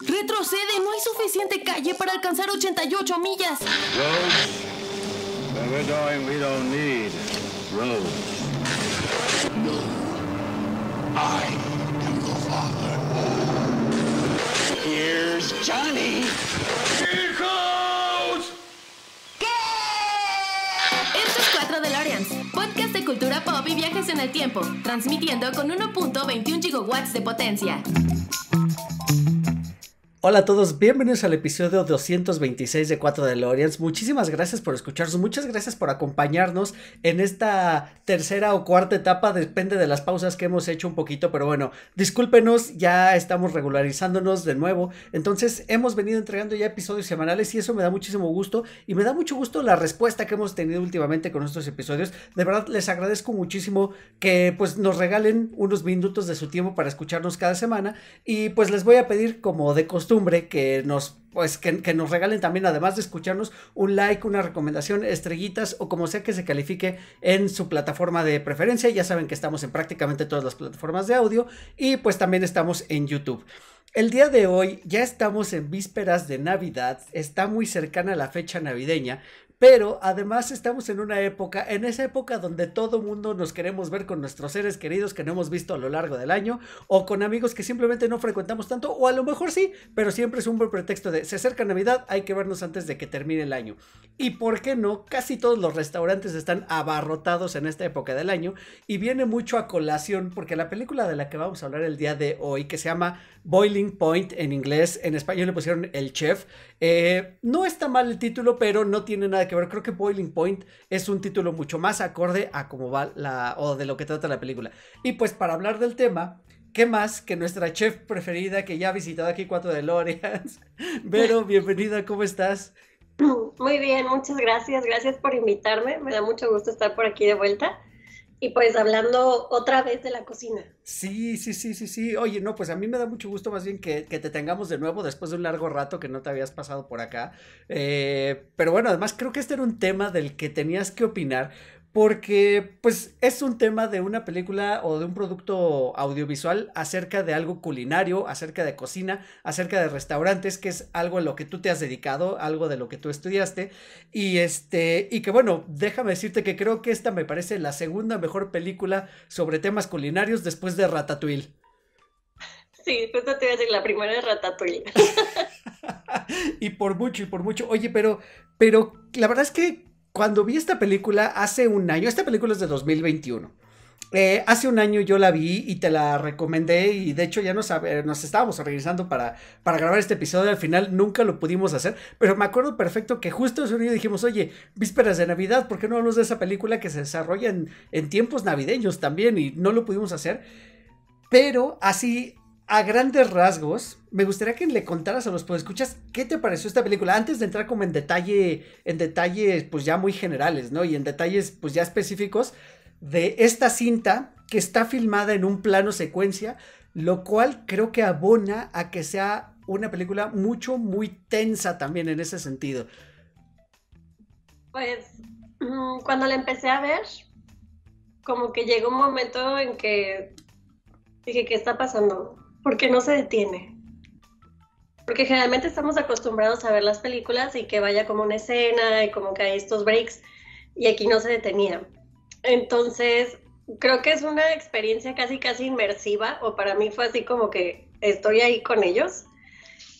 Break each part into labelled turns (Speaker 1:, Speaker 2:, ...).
Speaker 1: Retrocede, no hay suficiente calle para alcanzar 88 millas. Here's Johnny. Here comes... ¿Qué? Estos es podcast de cultura pop y viajes en el tiempo, transmitiendo con 1.21 gigawatts de potencia.
Speaker 2: Hola a todos, bienvenidos al episodio 226 de 4 de Lorians. Muchísimas gracias por escucharnos, muchas gracias por acompañarnos en esta tercera o cuarta etapa, depende de las pausas que hemos hecho un poquito, pero bueno, discúlpenos, ya estamos regularizándonos de nuevo. Entonces, hemos venido entregando ya episodios semanales y eso me da muchísimo gusto y me da mucho gusto la respuesta que hemos tenido últimamente con estos episodios. De verdad, les agradezco muchísimo que pues nos regalen unos minutos de su tiempo para escucharnos cada semana y pues les voy a pedir como de costumbre que nos pues que, nos regalen también, además de escucharnos, un like, una recomendación, estrellitas o como sea que se califique en su plataforma de preferencia. Ya saben que estamos en prácticamente todas las plataformas de audio y pues también estamos en YouTube. El día de hoy ya estamos en vísperas de Navidad, está muy cercana la fecha navideña, pero además estamos en una época, en esa época donde todo mundo nos queremos ver con nuestros seres queridos que no hemos visto a lo largo del año o con amigos que simplemente no frecuentamos tanto o a lo mejor sí, pero siempre es un buen pretexto de se acerca Navidad, hay que vernos antes de que termine el año. Y por qué no, casi todos los restaurantes están abarrotados en esta época del año y viene mucho a colación porque la película de la que vamos a hablar el día de hoy que se llama Boiling Point en inglés, en español le pusieron El Chef. Eh, no está mal el título, pero no tiene nada que ver. Creo que Boiling Point es un título mucho más acorde a cómo va la o de lo que trata la película. Y pues para hablar del tema, ¿qué más que nuestra chef preferida que ya ha visitado aquí Cuatro de Loreas? Vero, bienvenida, ¿cómo estás?
Speaker 1: Muy bien, muchas gracias, gracias por invitarme, me da mucho gusto estar por aquí de vuelta. Y pues hablando otra vez de la cocina.
Speaker 2: Sí, sí, sí, sí, sí. Oye, no, pues a mí me da mucho gusto más bien que, te tengamos de nuevo después de un largo rato que no te habías pasado por acá. Eh, pero bueno, además creo que este era un tema del que tenías que opinar porque pues es un tema de una película o de un producto audiovisual acerca de algo culinario, acerca de cocina, acerca de restaurantes, que es algo a lo que tú te has dedicado, algo de lo que tú estudiaste y este y que bueno, déjame decirte que creo que esta me parece la segunda mejor película sobre temas culinarios después de Ratatouille.
Speaker 1: Sí, pues no te voy a decir, la primera es Ratatouille.
Speaker 2: y por mucho, y por mucho. Oye, pero, pero la verdad es que cuando vi esta película hace un año, esta película es de 2021. Eh, hace un año yo la vi y te la recomendé y de hecho ya nos, estábamos organizando para, grabar este episodio, al final nunca lo pudimos hacer, pero me acuerdo perfecto que justo ese año dijimos, oye, vísperas de Navidad, ¿por qué no hablamos de esa película que se desarrolla en, en tiempos navideños también? Y no lo pudimos hacer, pero así a grandes rasgos, me gustaría que le contaras a los escuchas qué te pareció esta película, antes de entrar como en detalle, en detalles pues ya muy generales, ¿no? Y en detalles pues ya específicos de esta cinta que está filmada en un plano secuencia, lo cual creo que abona a que sea una película mucho, muy tensa también en ese sentido.
Speaker 1: Pues mm, cuando la empecé a ver, como que llegó un momento en que dije, ¿qué está pasando? porque no se detiene. Porque generalmente estamos acostumbrados a ver las películas y que vaya como una escena y como que hay estos breaks y aquí no se detenía. Entonces, creo que es una experiencia casi casi inmersiva o para mí fue así como que estoy ahí con ellos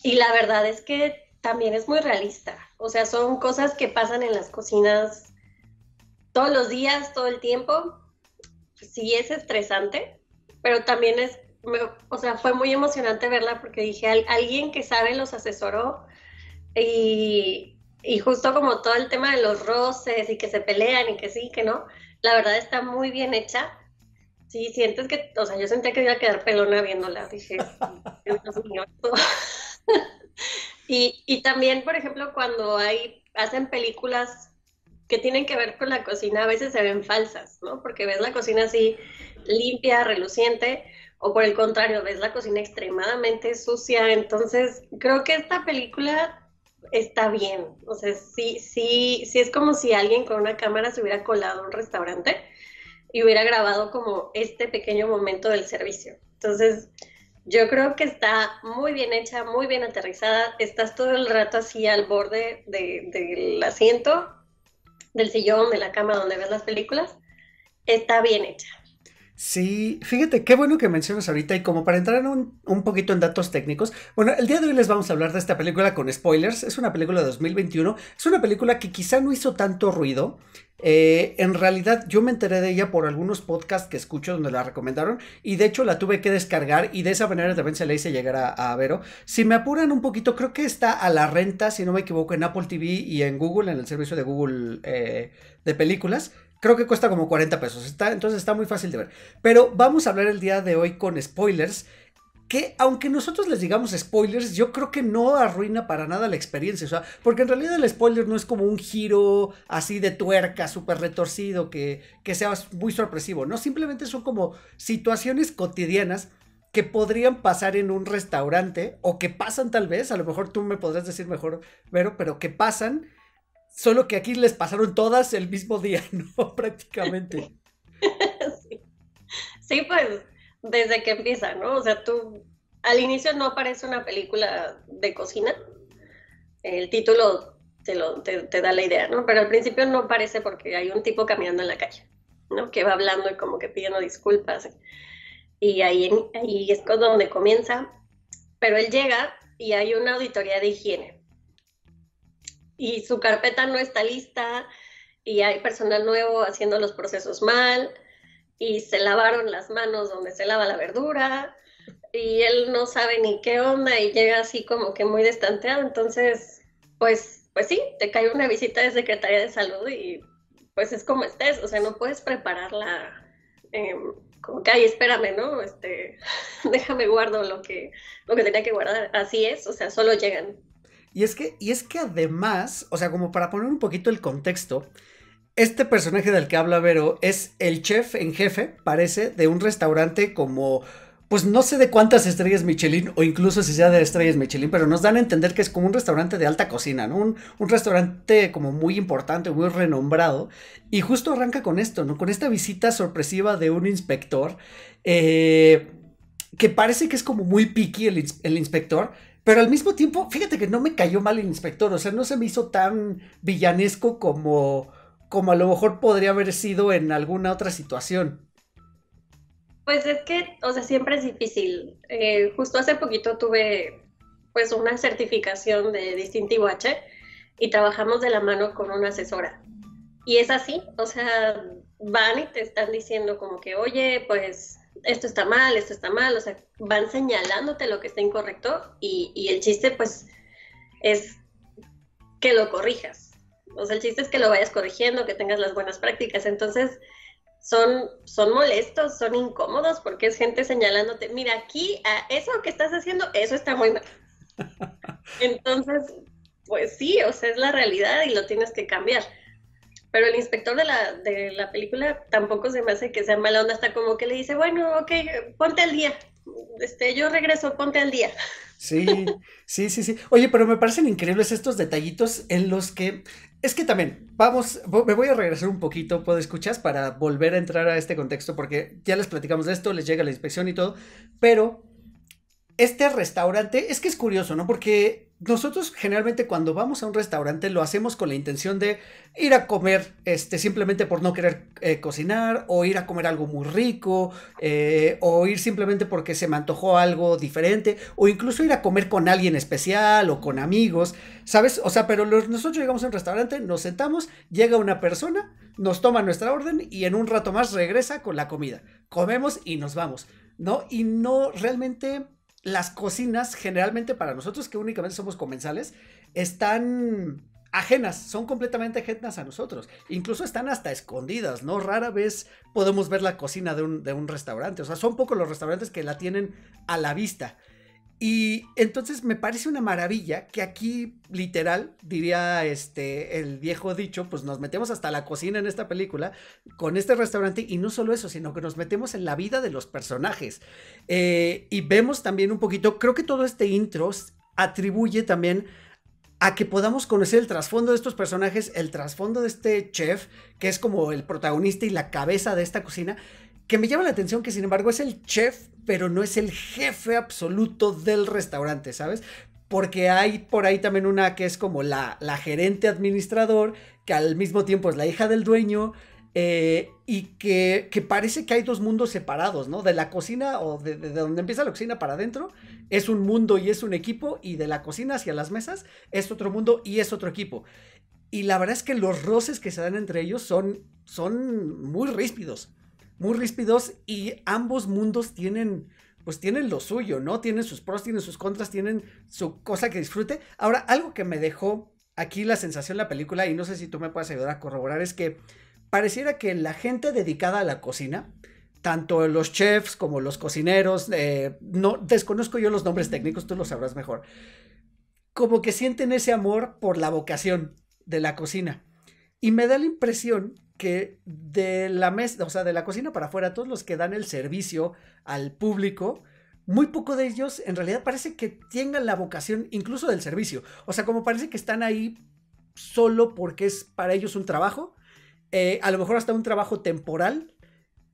Speaker 1: y la verdad es que también es muy realista. O sea, son cosas que pasan en las cocinas todos los días, todo el tiempo. Sí es estresante, pero también es o sea, fue muy emocionante verla porque dije, alguien que sabe los asesoró y, y, justo como todo el tema de los roces y que se pelean y que sí, que no, la verdad está muy bien hecha. Sí, sientes que, o sea, yo sentía que iba a quedar pelona viéndola, dije, y, y también, por ejemplo, cuando hay, hacen películas que tienen que ver con la cocina, a veces se ven falsas, ¿no? Porque ves la cocina así limpia, reluciente, o por el contrario, ves la cocina extremadamente sucia. Entonces, creo que esta película está bien. O sea, sí, sí, sí es como si alguien con una cámara se hubiera colado a un restaurante y hubiera grabado como este pequeño momento del servicio. Entonces, yo creo que está muy bien hecha, muy bien aterrizada. Estás todo el rato así al borde del asiento, del sillón, de la cama donde ves las películas. Está bien hecha
Speaker 2: Sí, fíjate, qué bueno que mencionas ahorita y como para entrar un, poquito en datos técnicos, bueno, el día de hoy les vamos a hablar de esta película con spoilers, es una película de 2021, es una película que quizá no hizo tanto ruido, eh, en realidad yo me enteré de ella por algunos podcasts que escucho donde la recomendaron y de hecho la tuve que descargar y de esa manera también se la hice llegar a, a Vero. Si me apuran un poquito, creo que está a la renta, si no me equivoco, en Apple TV y en Google, en el servicio de Google eh, de películas. Creo que cuesta como 40 pesos. Está, entonces está muy fácil de ver. Pero vamos a hablar el día de hoy con spoilers. Que aunque nosotros les digamos spoilers, yo creo que no arruina para nada la experiencia. porque en realidad el spoiler no es como un giro así de tuerca, súper retorcido, que, que sea muy sorpresivo. No, simplemente son como situaciones cotidianas que podrían pasar en un restaurante o que pasan tal vez, a lo mejor tú me podrás decir mejor, Vero, pero que pasan Solo que aquí les pasaron todas el mismo día, ¿no? Prácticamente.
Speaker 1: Sí. pues desde que empieza, ¿no? O sea, tú al inicio no aparece una película de cocina. El título te, da la idea, ¿no? Pero al principio no aparece porque hay un tipo caminando en la calle, ¿no? Que va hablando y como que pidiendo disculpas. Y ahí, ahí es donde comienza. Pero él llega y hay una auditoría de higiene y su carpeta no está lista y hay personal nuevo haciendo los procesos mal y se lavaron las manos donde se lava la verdura y él no sabe ni qué onda y llega así como que muy destanteado. Entonces, pues, pues sí, te cae una visita de secretaria de Salud y pues es como estés, o sea, no puedes prepararla em, como que, ay, espérame, ¿no? Este, déjame guardo lo que, lo que tenía que guardar. Así es, o sea, solo llegan
Speaker 2: y es que, y es que además, o sea, como para poner un poquito el contexto, este personaje del que habla Vero es el chef en jefe, parece, de un restaurante como pues no sé de cuántas estrellas Michelin o incluso si sea de estrellas Michelin, pero nos dan a entender que es como un restaurante de alta cocina, ¿no? Un, restaurante como muy importante, muy renombrado. Y justo arranca con esto, ¿no? Con esta visita sorpresiva de un inspector, eh, que parece que es como muy picky el, el inspector, pero al mismo tiempo, fíjate que no me cayó mal el inspector, o sea, no se me hizo tan villanesco como, como a lo mejor podría haber sido en alguna otra situación.
Speaker 1: Pues es que, o sea, siempre es difícil. Eh, justo hace poquito tuve pues una certificación de distintivo H y trabajamos de la mano con una asesora. Y es así, o sea, van y te están diciendo como que, oye, pues esto está mal, esto está mal, o sea, van señalándote lo que está incorrecto y, el chiste pues es que lo corrijas. O sea, el chiste es que lo vayas corrigiendo, que tengas las buenas prácticas. Entonces, son, son molestos, son incómodos, porque es gente señalándote, mira, aquí, a eso que estás haciendo, eso está muy Entonces, pues sí, o sea, es la realidad y lo tienes que cambiar. Pero el inspector de la, película tampoco se me hace que sea mala onda, hasta como que le dice, bueno, ok, ponte al día. Este, yo regreso, ponte al día.
Speaker 2: Sí, sí, sí, sí. Oye, pero me parecen increíbles estos detallitos en los que. Es que también, vamos, me voy a regresar un poquito, puedo escuchas, para volver a entrar a este contexto, porque ya les platicamos de esto, les llega la inspección y todo, pero este restaurante, es que es curioso, ¿no? Porque nosotros generalmente cuando vamos a un restaurante lo hacemos con la intención de ir a comer este, simplemente por no querer eh, cocinar o ir a comer algo muy rico eh, o ir simplemente porque se me antojó algo diferente o incluso ir a comer con alguien especial o con amigos, ¿sabes? O sea, pero nosotros llegamos a un restaurante, nos sentamos, llega una persona, nos toma nuestra orden y en un rato más regresa con la comida. Comemos y nos vamos, ¿no? Y no realmente las cocinas, generalmente para nosotros que únicamente somos comensales, están ajenas, son completamente ajenas a nosotros. Incluso están hasta escondidas, ¿no? Rara vez podemos ver la cocina de un, restaurante. O sea, son pocos los restaurantes que la tienen a la vista. Y entonces me parece una maravilla que aquí, literal, diría este el viejo dicho, pues nos metemos hasta la cocina en esta película con este restaurante y no solo eso, sino que nos metemos en la vida de los personajes. Eh, y vemos también un poquito, creo que todo este intro atribuye también a que podamos conocer el trasfondo de estos personajes, el trasfondo de este chef, que es como el protagonista y la cabeza de esta cocina, que me llama la atención que sin embargo es el chef, pero no es el jefe absoluto del restaurante, ¿sabes? Porque hay por ahí también una que es como la, gerente administrador, que al mismo tiempo es la hija del dueño, eh, y que, parece que hay dos mundos separados, ¿no? De la cocina o de, donde empieza la cocina para adentro es un mundo y es un equipo y de la cocina hacia las mesas es otro mundo y es otro equipo. Y la verdad es que los roces que se dan entre ellos son, son muy ríspidos muy ríspidos y ambos mundos tienen, pues tienen lo suyo, ¿no? Tienen sus pros, tienen sus contras, tienen su cosa que disfrute. Ahora, algo que me dejó aquí la sensación la película, y no sé si tú me puedes ayudar a corroborar, es que pareciera que la gente dedicada a la cocina, tanto los chefs como los cocineros, eh, no desconozco yo los nombres técnicos, tú lo sabrás mejor, como que sienten ese amor por la vocación de la cocina. Y me da la impresión que de la mesa, o sea, de la cocina para afuera, todos los que dan el servicio al público, muy poco de ellos en realidad parece que tengan la vocación incluso del servicio. O sea, como parece que están ahí solo porque es para ellos un trabajo, eh, a lo mejor hasta un trabajo temporal,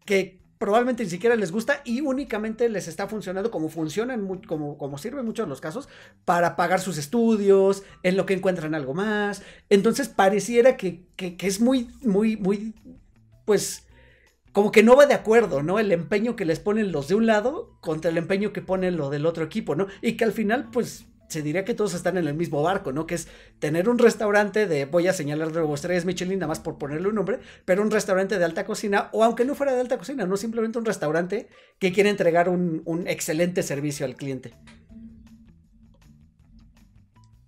Speaker 2: que probablemente ni siquiera les gusta y únicamente les está funcionando como funcionan, como, como sirven muchos los casos, para pagar sus estudios, en lo que encuentran algo más. Entonces pareciera que, que es muy, muy, muy, pues, como que no va de acuerdo, ¿no? El empeño que les ponen los de un lado contra el empeño que ponen los del otro equipo, ¿no? Y que al final, pues, se diría que todos están en el mismo barco, ¿no? Que es tener un restaurante de, voy a señalar de estrellas Michelin, nada más por ponerle un nombre, pero un restaurante de alta cocina, o aunque no fuera de alta cocina, no simplemente un restaurante que quiere entregar un, un excelente servicio al cliente.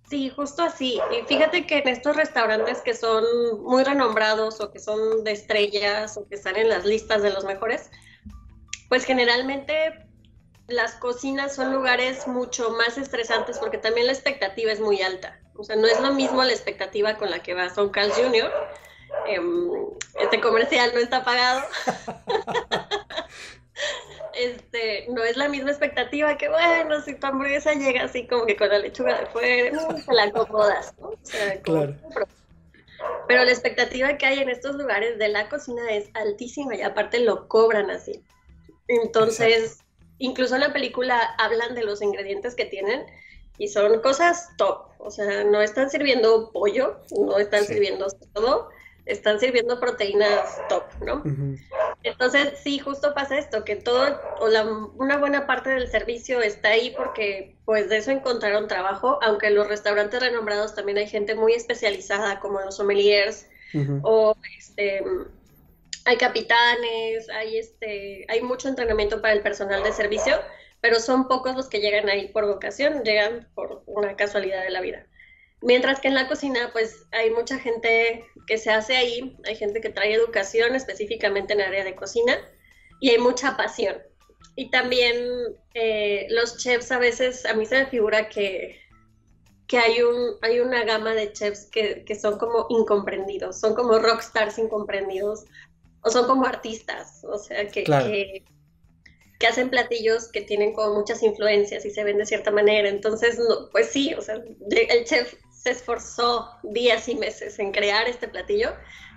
Speaker 1: Sí, justo así. Y fíjate que en estos restaurantes que son muy renombrados o que son de estrellas o que están en las listas de los mejores, pues generalmente las cocinas son lugares mucho más estresantes porque también la expectativa es muy alta. O sea, no es lo mismo la expectativa con la que vas a un Carl Jr. Em, este comercial no está pagado. Este, no es la misma expectativa que, bueno, si tu hamburguesa llega así como que con la lechuga de fuera, se mm, la acomodas, claro. Pero la expectativa que hay en estos lugares de la cocina es altísima y aparte lo cobran así. Entonces, incluso en la película hablan de los ingredientes que tienen y son cosas top. O sea, no están sirviendo pollo, no están sirviendo todo, están sirviendo proteínas top, ¿no? Entonces, sí, justo pasa esto, que todo, o una buena parte del servicio está ahí porque pues de eso encontraron trabajo, aunque en los restaurantes renombrados también hay gente muy especializada, como los sommeliers o este hay capitanes, hay este, hay mucho entrenamiento para el personal de servicio, pero son pocos los que llegan ahí por vocación, llegan por una casualidad de la vida. Mientras que en la cocina, pues hay mucha gente que se hace ahí, hay gente que trae educación específicamente en el área de cocina y hay mucha pasión. Y también eh, los chefs a veces, a mí se me figura que, que hay, un, hay una gama de chefs que, que son como incomprendidos, son como rockstars incomprendidos o son como artistas, o sea, que, que, hacen platillos que tienen como muchas influencias y se ven de cierta manera. Entonces, pues sí, o sea, el chef se esforzó días y meses en crear este platillo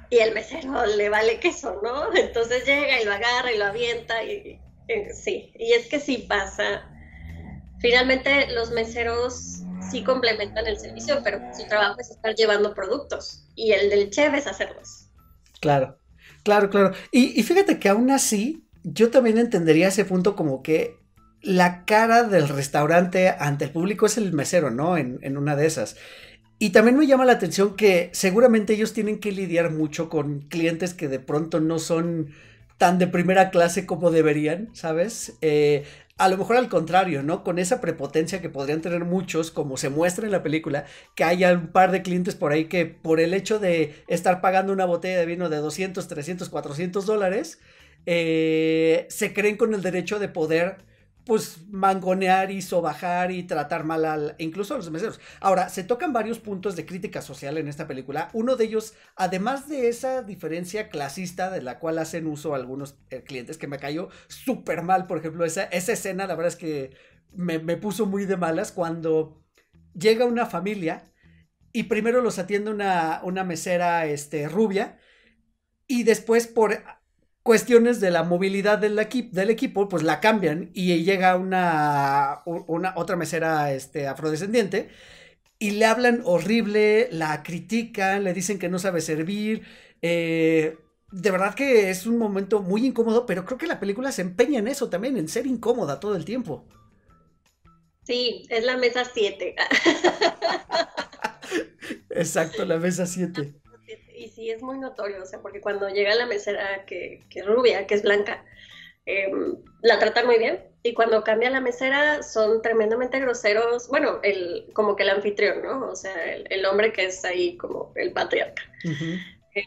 Speaker 1: y el mesero le vale queso, ¿no? Entonces llega y lo agarra y lo avienta y eh, sí, y es que sí pasa. Finalmente los meseros sí complementan el servicio, pero su trabajo es estar llevando productos y el del chef es hacerlos.
Speaker 2: Claro. Claro, claro. Y, fíjate que aún así, yo también entendería ese punto como que la cara del restaurante ante el público es el mesero, ¿no? En, una de esas. Y también me llama la atención que seguramente ellos tienen que lidiar mucho con clientes que de pronto no son tan de primera clase como deberían, ¿sabes? Eh, a lo mejor al contrario, ¿no? Con esa prepotencia que podrían tener muchos, como se muestra en la película, que haya un par de clientes por ahí que por el hecho de estar pagando una botella de vino de 200, 300, 400 dólares, eh, se creen con el derecho de poder pues mangonear y sobajar y tratar mal al, incluso a los meseros. Ahora, se tocan varios puntos de crítica social en esta película. Uno de ellos, además de esa diferencia clasista de la cual hacen uso algunos eh, clientes, que me cayó súper mal, por ejemplo, esa, escena, la verdad es que me, puso muy de malas cuando llega una familia y primero los atiende una, mesera este, rubia y después por cuestiones de la movilidad del, del equipo, pues la cambian y llega una, una otra mesera este, afrodescendiente y le hablan horrible, la critican, le dicen que no sabe servir. Eh, de verdad que es un momento muy incómodo, pero creo que la película se empeña en eso también, en ser incómoda todo el tiempo.
Speaker 1: Sí, es la mesa 7.
Speaker 2: Exacto, la mesa 7
Speaker 1: y sí es muy notorio, o sea, porque cuando llega la mesera que, que es rubia, que es blanca, em, la tratan muy bien y cuando cambia la mesera son tremendamente groseros, bueno, el, como que el anfitrión, ¿no? O sea, el, hombre que es ahí como el patriarca. Em,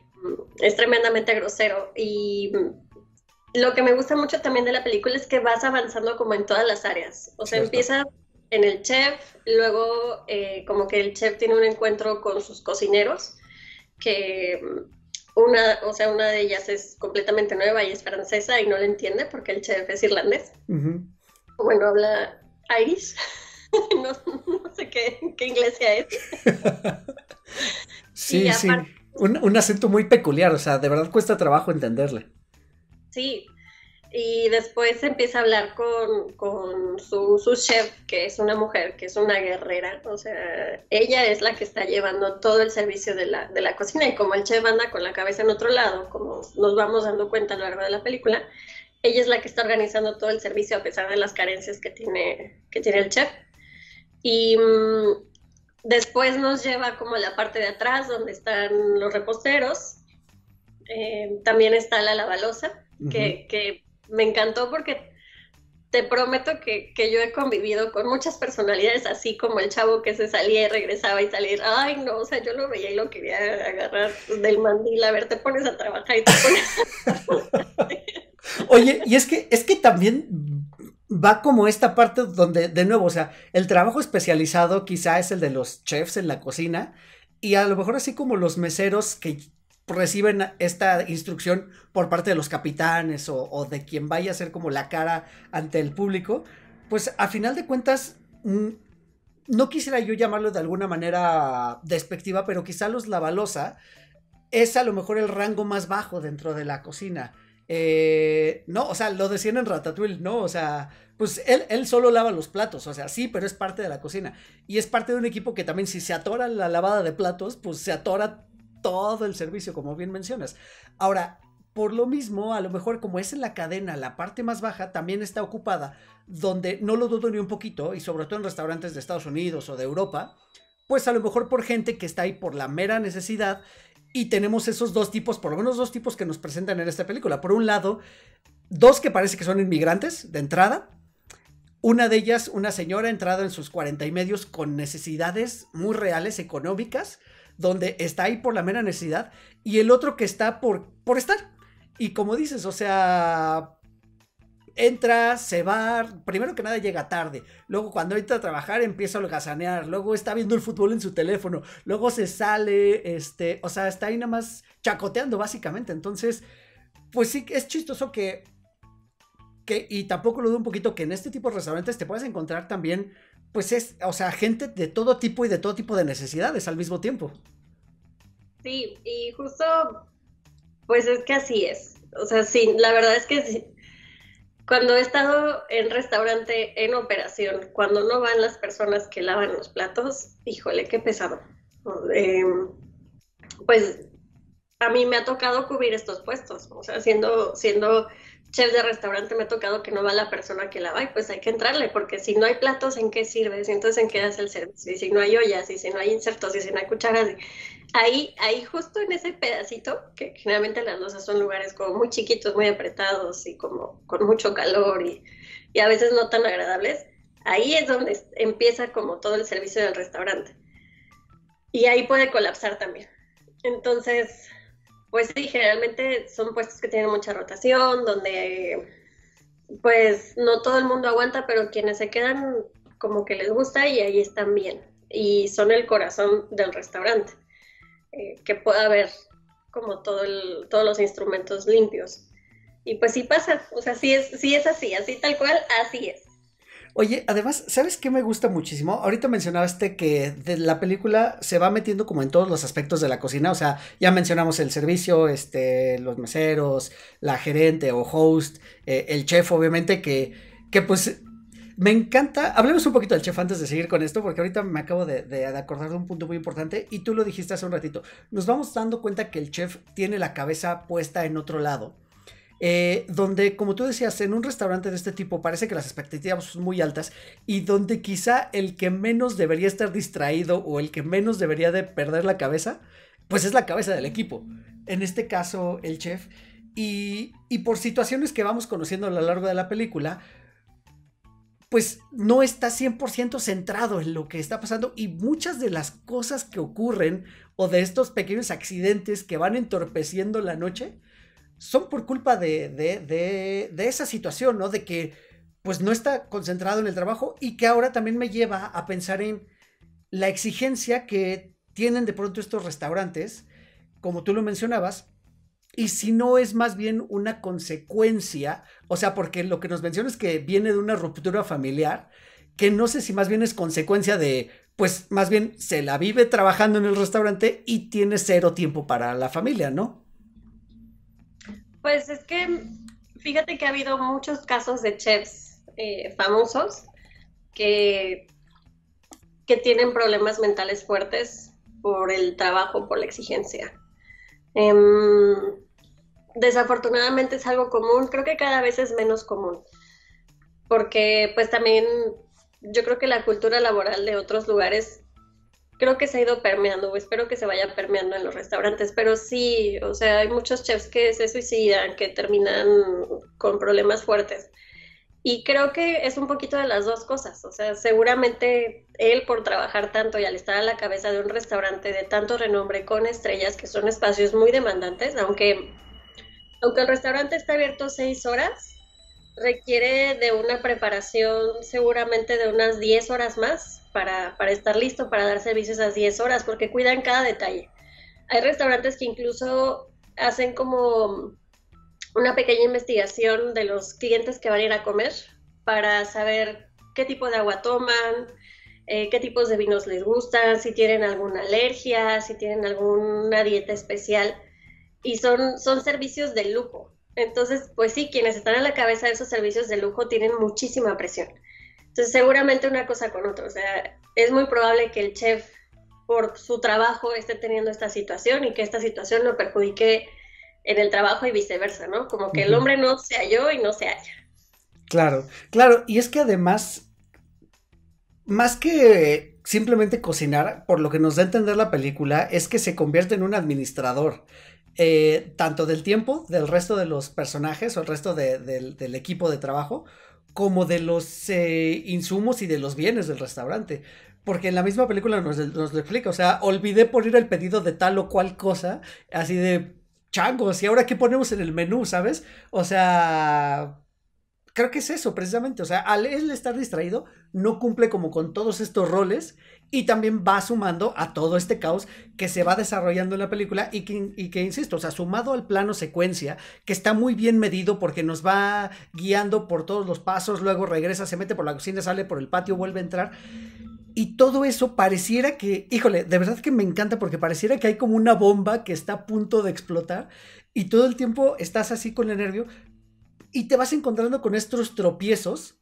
Speaker 1: es tremendamente grosero y lo que me gusta mucho también de la película es que vas avanzando como en todas las áreas. O sea, empieza en el chef, luego eh, como que el chef tiene un encuentro con sus cocineros que mm, una, o sea, una de ellas es completamente nueva y es francesa y no la entiende porque el chef es irlandés.
Speaker 2: Bueno,
Speaker 1: habla Irish. no, sé qué, qué sea es. sí, sí.
Speaker 2: Un, un acento muy peculiar, o sea, de verdad cuesta trabajo entenderle.
Speaker 1: Sí, y después empieza a hablar con, su, chef, que es una mujer, que es una guerrera. O sea, ella es la que está llevando todo el servicio de la, cocina y como el chef anda con la cabeza en otro lado, como nos vamos dando cuenta a lo largo de la película, ella es la que está organizando todo el servicio a pesar de las carencias que tiene, que tiene el chef. Y mm, después nos lleva como a la parte de atrás donde están los reposteros. Eh, también está la lavalosa, que me encantó porque te prometo que, yo he convivido con muchas personalidades, así como el chavo que se salía y regresaba y salía ay no, o sea, yo lo veía y lo quería agarrar del mandil, a ver, te pones a trabajar y te pones
Speaker 2: a... Oye, y es que, es que también va como esta parte donde, de nuevo, o sea, el trabajo especializado quizá es el de los chefs en la cocina, y a lo mejor así como los meseros que reciben esta instrucción por parte de los capitanes o, de quien vaya a ser como la cara ante el público, pues a final de cuentas, mm, no quisiera yo llamarlo de alguna manera despectiva, pero quizá los lavalosa es a lo mejor el rango más bajo dentro de la cocina. Eh, no, o sea, lo decían en Ratatouille, ¿no? O sea, pues él, él, solo lava los platos, o sea, sí, pero es parte de la cocina. Y es parte de un equipo que también si se atora la lavada de platos, pues se atora todo el servicio, como bien mencionas. Ahora, por lo mismo, a lo mejor como es en la cadena, la parte más baja también está ocupada, donde no lo dudo ni un poquito, y sobre todo en restaurantes de Estados Unidos o de Europa, pues a lo mejor por gente que está ahí por la mera necesidad, y tenemos esos dos tipos, por lo menos dos tipos que nos presentan en esta película. Por un lado, dos que parece que son inmigrantes de entrada, una de ellas, una señora entrada en sus cuarenta y medios con necesidades muy reales económicas, donde está ahí por la mera necesidad, y el otro que está por, por estar. Y como dices, o sea, entra, se va, primero que nada llega tarde, luego cuando entra a trabajar empieza a holgazanear, luego está viendo el fútbol en su teléfono, luego se sale, este, o sea, está ahí nada más chacoteando básicamente, entonces, pues sí, que es chistoso que, que, y tampoco lo dudo un poquito que en este tipo de restaurantes te puedes encontrar también pues es, o sea, gente de todo tipo y de todo tipo de necesidades al mismo tiempo.
Speaker 1: Sí, y justo, pues es que así es. O sea, sí, la verdad es que sí. cuando he estado en restaurante en operación, cuando no van las personas que lavan los platos, híjole, qué pesado. Em, pues a mí me ha tocado cubrir estos puestos, o sea, siendo, siendo chef de restaurante me ha tocado que no va la persona que la va y pues hay que entrarle, porque si no hay platos, ¿en qué sirves? Y entonces, ¿en qué das el servicio? Y si no hay ollas, y si no hay insertos, y si no hay cucharas. Ahí, ahí justo en ese pedacito, que generalmente las losas son lugares como muy chiquitos, muy apretados y como con mucho calor y, y a veces no tan agradables, ahí es donde empieza como todo el servicio del restaurante. Y ahí puede colapsar también. Entonces, pues sí, generalmente son puestos que tienen mucha rotación, donde pues no todo el mundo aguanta, pero quienes se quedan como que les gusta y ahí están bien. Y son el corazón del restaurante, eh, que pueda haber como todo el, todos los instrumentos limpios. Y pues sí pasa, o sea, sí es, sí es así, así tal cual, así es.
Speaker 2: Oye, además, ¿sabes qué me gusta muchísimo? Ahorita mencionaste que la película se va metiendo como en todos los aspectos de la cocina, o sea, ya mencionamos el servicio, este, los meseros, la gerente o host, eh, el chef, obviamente, que, pues me encanta. Hablemos un poquito del chef antes de seguir con esto, porque ahorita me acabo de, acordar de un punto muy importante y tú lo dijiste hace un ratito. Nos vamos dando cuenta que el chef tiene la cabeza puesta en otro lado. Eh, donde, como tú decías, en un restaurante de este tipo parece que las expectativas son muy altas y donde quizá el que menos debería estar distraído o el que menos debería de perder la cabeza, pues es la cabeza del equipo. En este caso, el chef. Y, y por situaciones que vamos conociendo a lo largo de la película, pues no está 100% centrado en lo que está pasando y muchas de las cosas que ocurren o de estos pequeños accidentes que van entorpeciendo la noche, son por culpa de, esa situación, ¿no? De que pues no está concentrado en el trabajo y que ahora también me lleva a pensar en la exigencia que tienen de pronto estos restaurantes, como tú lo mencionabas, y si no es más bien una consecuencia, o sea, porque lo que nos menciona es que viene de una ruptura familiar, que no sé si más bien es consecuencia de, pues más bien se la vive trabajando en el restaurante y tiene cero tiempo para la familia, ¿no?
Speaker 1: Pues es que fíjate que ha habido muchos casos de chefs eh, famosos que, que tienen problemas mentales fuertes por el trabajo, por la exigencia. Em, desafortunadamente es algo común, creo que cada vez es menos común, porque pues también yo creo que la cultura laboral de otros lugares creo que se ha ido permeando, espero que se vaya permeando en los restaurantes, pero sí, o sea, hay muchos chefs que se suicidan, que terminan con problemas fuertes. Y creo que es un poquito de las dos cosas, o sea, seguramente él por trabajar tanto y al estar a la cabeza de un restaurante de tanto renombre con estrellas, que son espacios muy demandantes, aunque, aunque el restaurante está abierto seis horas, requiere de una preparación seguramente de unas 10 horas más para, estar listo para dar servicio esas 10 horas, porque cuidan cada detalle. Hay restaurantes que incluso hacen como una pequeña investigación de los clientes que van a ir a comer para saber qué tipo de agua toman, eh, qué tipos de vinos les gustan, si tienen alguna alergia, si tienen alguna dieta especial. Y son, son servicios de lujo. Entonces, pues sí, quienes están a la cabeza de esos servicios de lujo tienen muchísima presión. Entonces, seguramente una cosa con otra. O sea, es muy probable que el chef, por su trabajo, esté teniendo esta situación y que esta situación lo perjudique en el trabajo y viceversa, ¿no? Como que el hombre no se halló y no se halla.
Speaker 2: Claro, claro. Y es que además, más que simplemente cocinar, por lo que nos da a entender la película, es que se convierte en un administrador. Eh, tanto del tiempo del resto de los personajes o el resto del, equipo de trabajo, como de los eh, insumos y de los bienes del restaurante. Porque en la misma película nos, nos, lo explica, o sea, olvidé poner el pedido de tal o cual cosa, así de changos, y ahora qué ponemos en el menú, ¿sabes? O sea, creo que es eso precisamente, o sea, al él estar distraído, no cumple como con todos estos roles y también va sumando a todo este caos que se va desarrollando en la película y que, insisto, o sea, sumado al plano secuencia, que está muy bien medido porque nos va guiando por todos los pasos, luego regresa, se mete por la cocina, sale por el patio, vuelve a entrar. Y todo eso pareciera que, híjole, de verdad que me encanta porque pareciera que hay como una bomba que está a punto de explotar y todo el tiempo estás así con el nervio y te vas encontrando con estos tropiezos,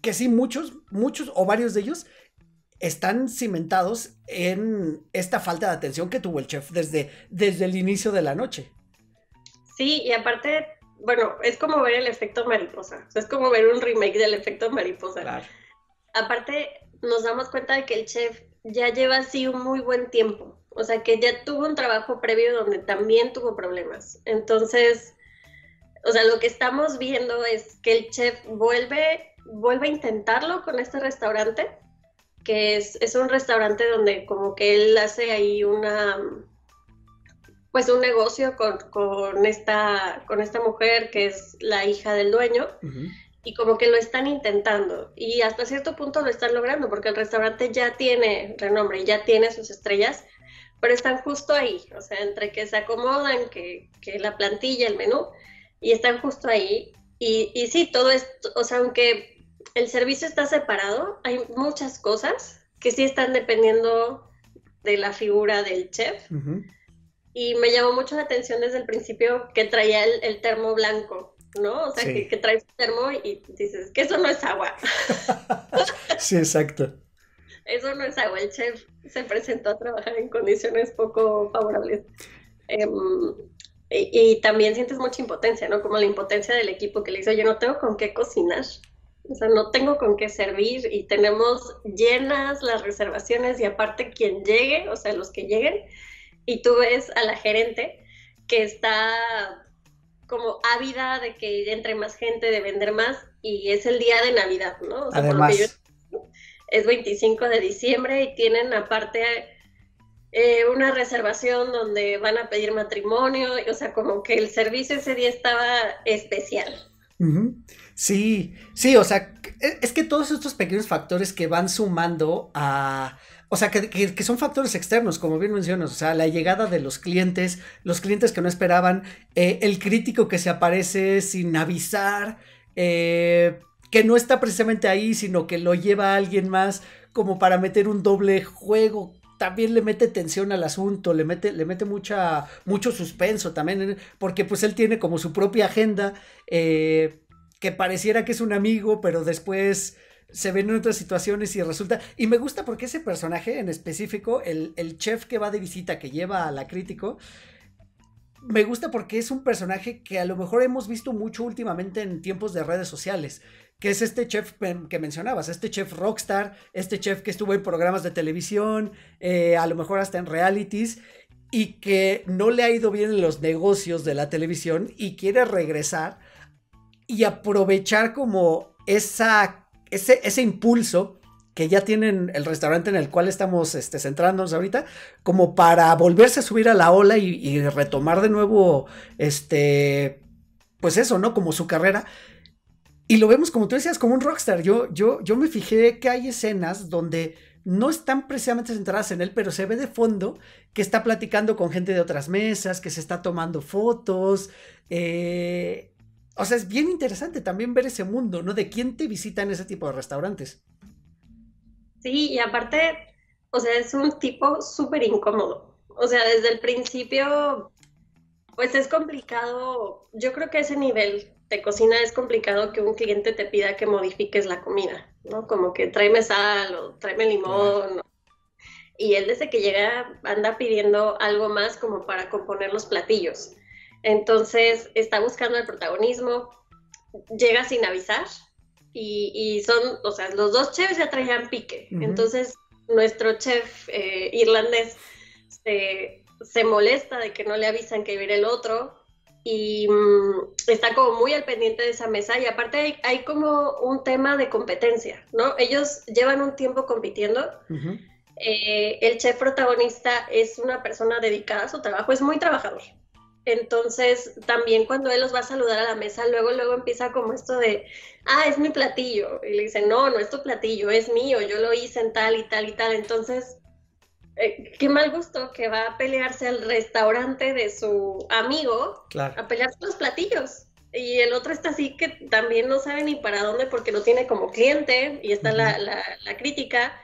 Speaker 2: que sí, muchos, muchos o varios de ellos están cimentados en esta falta de atención que tuvo el chef desde, desde el inicio de la noche.
Speaker 1: Sí, y aparte, bueno, es como ver el efecto mariposa, es como ver un remake del efecto mariposa. Aparte, nos damos cuenta de que el chef ya lleva así un muy buen tiempo, o sea, que ya tuvo un trabajo previo donde también tuvo problemas. Entonces, o sea, lo que estamos viendo es que el chef vuelve, vuelve a intentarlo con este restaurante que es, es, un restaurante donde como que él hace ahí una pues un negocio con, con esta con esta mujer que es la hija del dueño y como que lo están intentando y hasta cierto punto lo están logrando porque el restaurante ya tiene renombre ya tiene sus estrellas pero están justo ahí o sea entre que se acomodan que, que la plantilla el menú y están justo ahí y, y sí todo esto o sea aunque el servicio está separado, hay muchas cosas que sí están dependiendo de la figura del chef. Y me llamó mucho la atención desde el principio que traía el, termo blanco, ¿no? O sea, que, traes termo y dices, que eso no es agua.
Speaker 2: sí, exacto.
Speaker 1: Eso no es agua, el chef se presentó a trabajar en condiciones poco favorables. Em, y, también sientes mucha impotencia, ¿no? Como la impotencia del equipo que le dice, yo no tengo con qué cocinar. O sea, no tengo con qué servir y tenemos llenas las reservaciones y aparte quien llegue, o sea, los que lleguen, y tú ves a la gerente que está como ávida de que entre más gente, de vender más, y es el día de Navidad, ¿no? O sea, Además... es 25 de diciembre y tienen aparte eh, una reservación donde van a pedir matrimonio, o sea, como que el servicio ese día estaba especial.
Speaker 2: Sí, sí, o sea, e, es que todos estos pequeños factores que van sumando a... O sea, que, que, son factores externos, como bien mencionas, o sea, la llegada de los clientes, los clientes que no esperaban, eh, el crítico que se aparece sin avisar, eh, que no está precisamente ahí, sino que lo lleva a alguien más como para meter un doble juego también le mete tensión al asunto, le mete, le mete mucha, mucho suspenso también, porque pues él tiene como su propia agenda. Eh, que pareciera que es un amigo, pero después se ven en otras situaciones y resulta. Y me gusta porque ese personaje en específico, el, chef que va de visita, que lleva a la crítico, me gusta porque es un personaje que a lo mejor hemos visto mucho últimamente en tiempos de redes sociales, que es este chef que mencionabas, este chef rockstar, este chef que estuvo en programas de televisión, eh, a lo mejor hasta en realities, y que no le ha ido bien en los negocios de la televisión y quiere regresar y aprovechar como esa, ese, ese impulso que ya tienen el restaurante en el cual estamos este, centrándonos ahorita, como para volverse a subir a la ola y, retomar de nuevo, este, pues eso, ¿no? Como su carrera. Y lo vemos, como tú decías, como un rockstar. Yo, yo, yo me fijé que hay escenas donde no están precisamente centradas en él, pero se ve de fondo que está platicando con gente de otras mesas, que se está tomando fotos. Eh, o sea, es bien interesante también ver ese mundo, ¿no? De quién te visita en ese tipo de restaurantes.
Speaker 1: Sí, y aparte, o sea, es un tipo súper incómodo. O sea, desde el principio, pues es complicado. Yo creo que a ese nivel de cocina es complicado que un cliente te pida que modifiques la comida, ¿no? Como que tráeme sal o tráeme limón. Y él desde que llega anda pidiendo algo más como para componer los platillos. Entonces está buscando el protagonismo, llega sin avisar y, son, o sea, los dos chefs ya traían pique. Entonces nuestro chef eh, irlandés se, molesta de que no le avisan que viene el otro y mm, está como muy al pendiente de esa mesa y aparte hay, como un tema de competencia, ¿no? Ellos llevan un tiempo compitiendo. Eh, el chef protagonista es una persona dedicada a su trabajo, es muy trabajador, entonces, también cuando él los va a saludar a la mesa, luego, luego empieza como esto de, ah, es mi platillo. Y le dice, no, no es tu platillo, es mío, yo lo hice en tal y tal y tal. Entonces, eh, qué mal gusto que va a pelearse al restaurante de su amigo a pelearse los platillos. Y el otro está así que también no sabe ni para dónde porque no tiene como cliente y está la, la, la crítica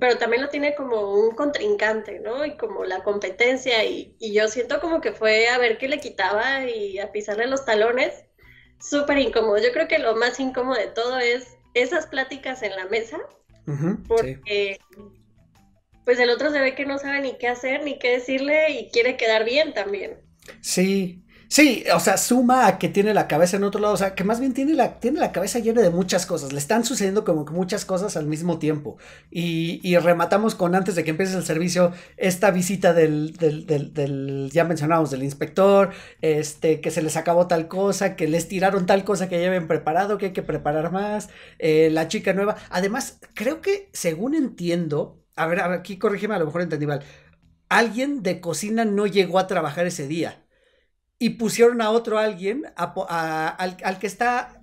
Speaker 1: pero también lo tiene como un contrincante, ¿no? Y como la competencia, y, yo siento como que fue a ver qué le quitaba y a pisarle los talones, súper incómodo. Yo creo que lo más incómodo de todo es esas pláticas en la mesa, porque pues el otro se ve que no sabe ni qué hacer, ni qué decirle, y quiere quedar bien también.
Speaker 2: Sí, Sí, o sea, suma a que tiene la cabeza en otro lado, o sea, que más bien tiene la, tiene la cabeza llena de muchas cosas, le están sucediendo como que muchas cosas al mismo tiempo. Y, y rematamos con, antes de que empiece el servicio, esta visita del, del, del, ya mencionamos, del inspector, este, que se les acabó tal cosa, que les tiraron tal cosa que ya lleven preparado, que hay que preparar más, eh, la chica nueva. Además, creo que, según entiendo, a ver, aquí corrígeme, a lo mejor entendí mal, alguien de cocina no llegó a trabajar ese día y pusieron a otro alguien, al, que está...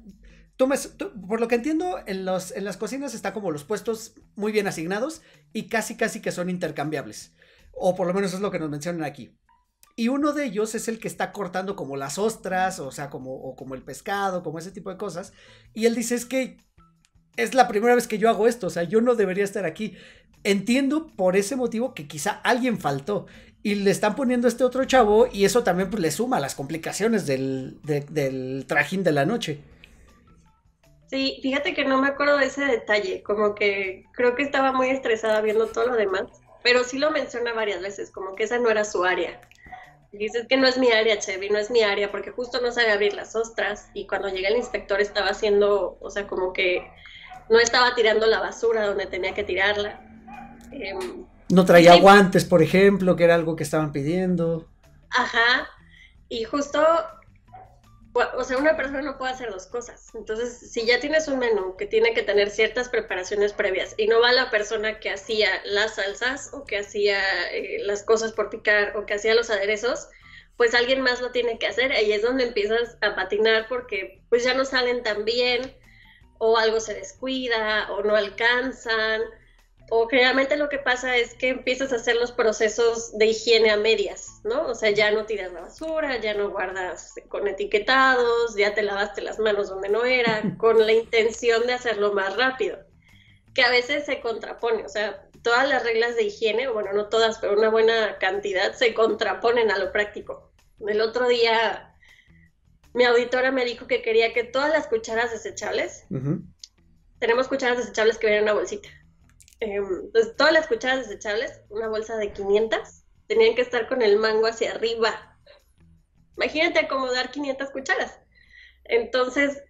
Speaker 2: Tomes, por lo que entiendo, en, los, en las cocinas está como los puestos muy bien asignados y casi casi que son intercambiables. O por lo menos es lo que nos mencionan aquí. Y uno de ellos es el que está cortando como las ostras, o sea, como, como el pescado, como ese tipo de cosas. Y él dice, es que es la primera vez que yo hago esto, o sea, yo no debería estar aquí. Entiendo por ese motivo que quizá alguien faltó y le están poniendo este otro chavo y eso también pues, le suma las complicaciones del, trajín de la noche.
Speaker 1: Sí, fíjate que no me acuerdo de ese detalle, como que creo que estaba muy estresada viendo todo lo demás, pero sí lo menciona varias veces, como que esa no era su área. Dices que no es mi área, Chevy, no es mi área, porque justo no sabe abrir las ostras y cuando llega el inspector estaba haciendo, o sea, como que no estaba tirando la basura donde tenía que tirarla. Em, no traía
Speaker 2: guantes, por ejemplo, que era algo que estaban pidiendo.
Speaker 1: Ajá. Y justo, o sea, una persona no puede hacer dos cosas. Entonces, si ya tienes un menú que tiene que tener ciertas preparaciones previas y no va la persona que hacía las salsas o que hacía eh, las cosas por picar o que hacía los aderezos, pues alguien más lo tiene que hacer. Ahí es donde empiezas a patinar porque pues ya no salen tan bien o algo se descuida o no alcanzan o generalmente lo que pasa es que empiezas a hacer los procesos de higiene a medias, ¿no? O sea, ya no tiras la basura, ya no guardas con etiquetados, ya te lavaste las manos donde no era, con la intención de hacerlo más rápido, que a veces se contrapone, o sea, todas las reglas de higiene, bueno, no todas, pero una buena cantidad, se contraponen a lo práctico. El otro día mi auditora me dijo que quería que todas las cucharas desechables, tenemos cucharas desechables que vienen en una bolsita eh, todas las cucharas desechables, una bolsa de 500, tenían que estar con el mango hacia arriba. Imagínate acomodar 500 cucharas. Entonces,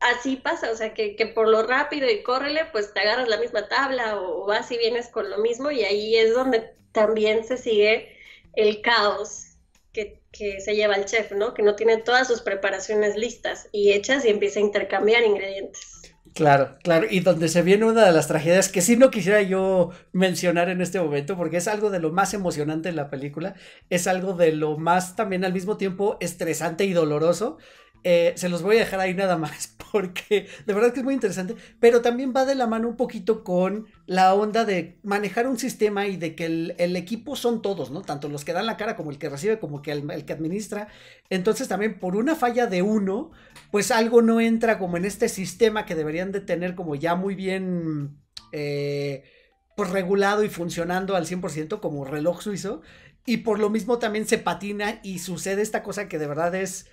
Speaker 1: así pasa, o sea, que, por lo rápido y córrele, pues te agarras la misma tabla o, vas y vienes con lo mismo y ahí es donde también se sigue el caos que, que se lleva el chef, ¿no? Que no tiene todas sus preparaciones listas y hechas y empieza a intercambiar ingredientes.
Speaker 2: Claro, claro, y donde se viene una de las tragedias que sí no quisiera yo mencionar en este momento, porque es algo de lo más emocionante de la película, es algo de lo más también al mismo tiempo estresante y doloroso. Eh, se los voy a dejar ahí nada más, porque de verdad que es muy interesante, pero también va de la mano un poquito con la onda de manejar un sistema y de que el, equipo son todos, ¿no? Tanto los que dan la cara como el que recibe, como que el que administra. Entonces también por una falla de uno pues algo no entra como en este sistema que deberían de tener como ya muy bien eh, pues regulado y funcionando al 100% como reloj suizo. Y por lo mismo también se patina y sucede esta cosa que de verdad es...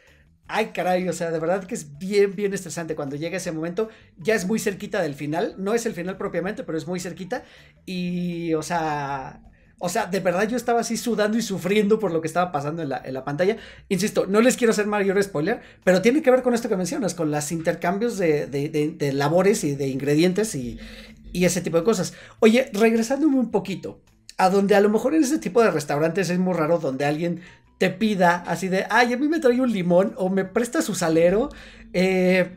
Speaker 2: Ay, caray, o sea, de verdad que es bien, bien estresante cuando llega ese momento. Ya es muy cerquita del final. No es el final propiamente, pero es muy cerquita. Y, o sea, o sea, de verdad yo estaba así sudando y sufriendo por lo que estaba pasando en la, pantalla. Insisto, no les quiero hacer mayor spoiler, pero tiene que ver con esto que mencionas, con los intercambios de, labores y de ingredientes y, ese tipo de cosas. Oye, regresándome un poquito, a donde a lo mejor en ese tipo de restaurantes es muy raro donde alguien te pida así de, ay, a mí me trae un limón o me presta su salero. Eh,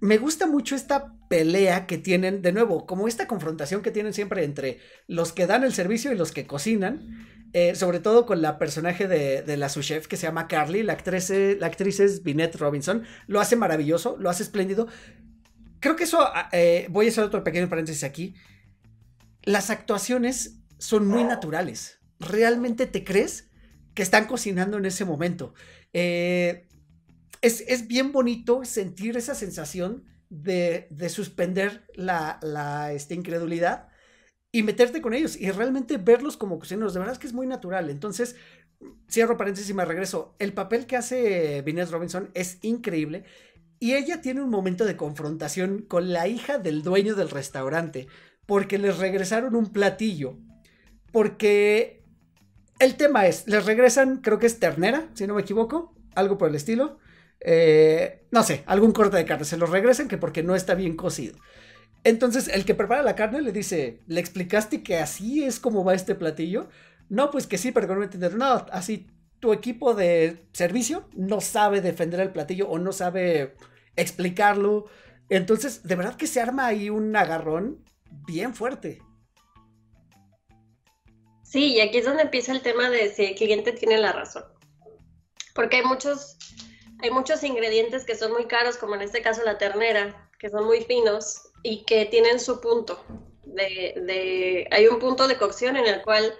Speaker 2: me gusta mucho esta Lea que tienen, de nuevo, como esta confrontación que tienen siempre entre los que dan el servicio y los que cocinan, eh, sobre todo con la personaje de, la sous chef que se llama Carly, la actriz, la actriz es Vinette Robinson, lo hace maravilloso, lo hace espléndido. Creo que eso, ah, eh, voy a hacer otro pequeño paréntesis aquí, las actuaciones son muy naturales, realmente te crees que están cocinando en ese momento. Eh, es, es bien bonito sentir esa sensación de, suspender la, la este, incredulidad y meterte con ellos y realmente verlos como cocineros. De verdad es que es muy natural. Entonces, cierro paréntesis y me regreso. El papel que hace Vinés Robinson es increíble. Y ella tiene un momento de confrontación con la hija del dueño del restaurante, porque les regresaron un platillo. Porque el tema es, les regresan, creo que es ternera, si no me equivoco, algo por el estilo. Eh, no sé, algún corte de carne, se lo regresan que porque no está bien cocido. Entonces el que prepara la carne le dice, ¿le explicaste que así es como va este platillo? No, pues que sí, pero que no entender. No, así tu equipo de servicio no sabe defender el platillo o no sabe explicarlo. Entonces, de verdad que se arma ahí un agarrón bien fuerte.
Speaker 1: Sí, y aquí es donde empieza el tema de si el cliente tiene la razón. Porque hay muchos hay muchos ingredientes que son muy caros, como en este caso la ternera, que son muy finos y que tienen su punto. hay un punto de cocción en el cual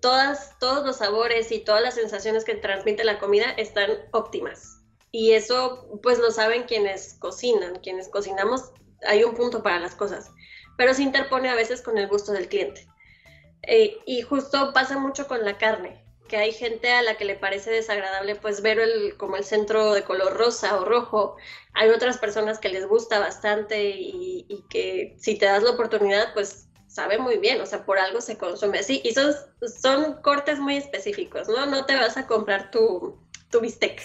Speaker 1: todos los sabores y todas las sensaciones que transmite la comida están óptimas. Y eso pues lo saben quienes cocinan, quienes cocinamos, hay un punto para las cosas, pero se interpone a veces con el gusto del cliente. Eh, y justo pasa mucho con la carne que hay gente a la que le parece desagradable pues ver el, como el centro de color rosa o rojo. Hay otras personas que les gusta bastante y, que si te das la oportunidad pues sabe muy bien, o sea, por algo se consume así. Y son, son cortes muy específicos, ¿no? No te vas a comprar tu, tu bistec.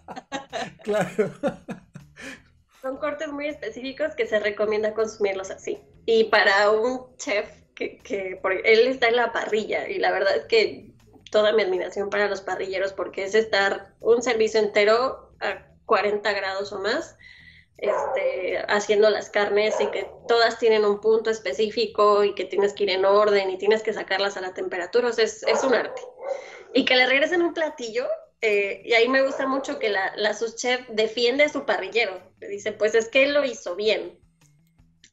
Speaker 1: claro. Son cortes muy específicos que se recomienda consumirlos así. Y para un chef que, que él está en la parrilla y la verdad es que toda mi admiración para los parrilleros porque es estar un servicio entero a 40 grados o más. Este, haciendo las carnes y que todas tienen un punto específico y que tienes que ir en orden y tienes que sacarlas a la temperatura, o sea, es, un arte. Y que le regresen un platillo, eh, y ahí me gusta mucho que la, la chef defiende a su parrillero, le dice, pues es que él lo hizo bien.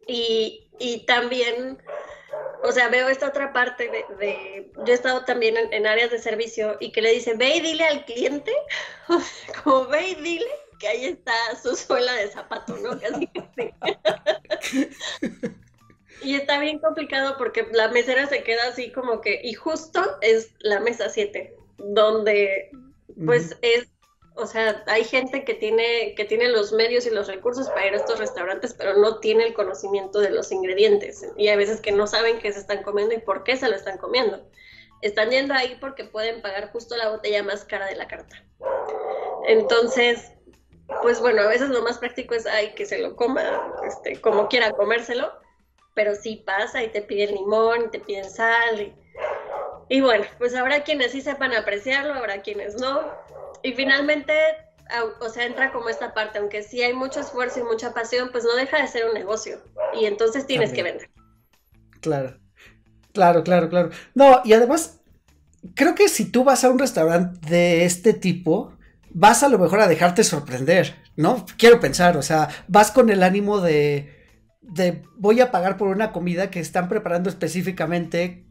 Speaker 1: Y, y también o sea, veo esta otra parte de, yo he estado también en, áreas de servicio y que le dicen, ve y dile al cliente, como ve y dile que ahí está su suela de zapato, ¿no? Casi Y está bien complicado porque la mesera se queda así como que, y justo es la mesa 7, donde pues es o sea, hay gente que tiene, que tiene los medios y los recursos para ir a estos restaurantes, pero no tiene el conocimiento de los ingredientes. Y a veces que no saben qué se están comiendo y por qué se lo están comiendo. Están yendo ahí porque pueden pagar justo la botella más cara de la carta. Entonces, pues bueno, a veces lo más práctico es, ay, que se lo coma, este, como quiera comérselo, pero sí pasa y te piden limón, y te piden sal. Y, y bueno, pues habrá quienes sí sepan apreciarlo, habrá quienes no y finalmente, o sea, entra como esta parte, aunque sí hay mucho esfuerzo y mucha pasión, pues no deja de ser un negocio y entonces tienes que vender.
Speaker 2: Claro, claro, claro, claro. No, y además, creo que si tú vas a un restaurante de este tipo, vas a lo mejor a dejarte sorprender, ¿no? Quiero pensar, o sea, vas con el ánimo de, de voy a pagar por una comida que están preparando específicamente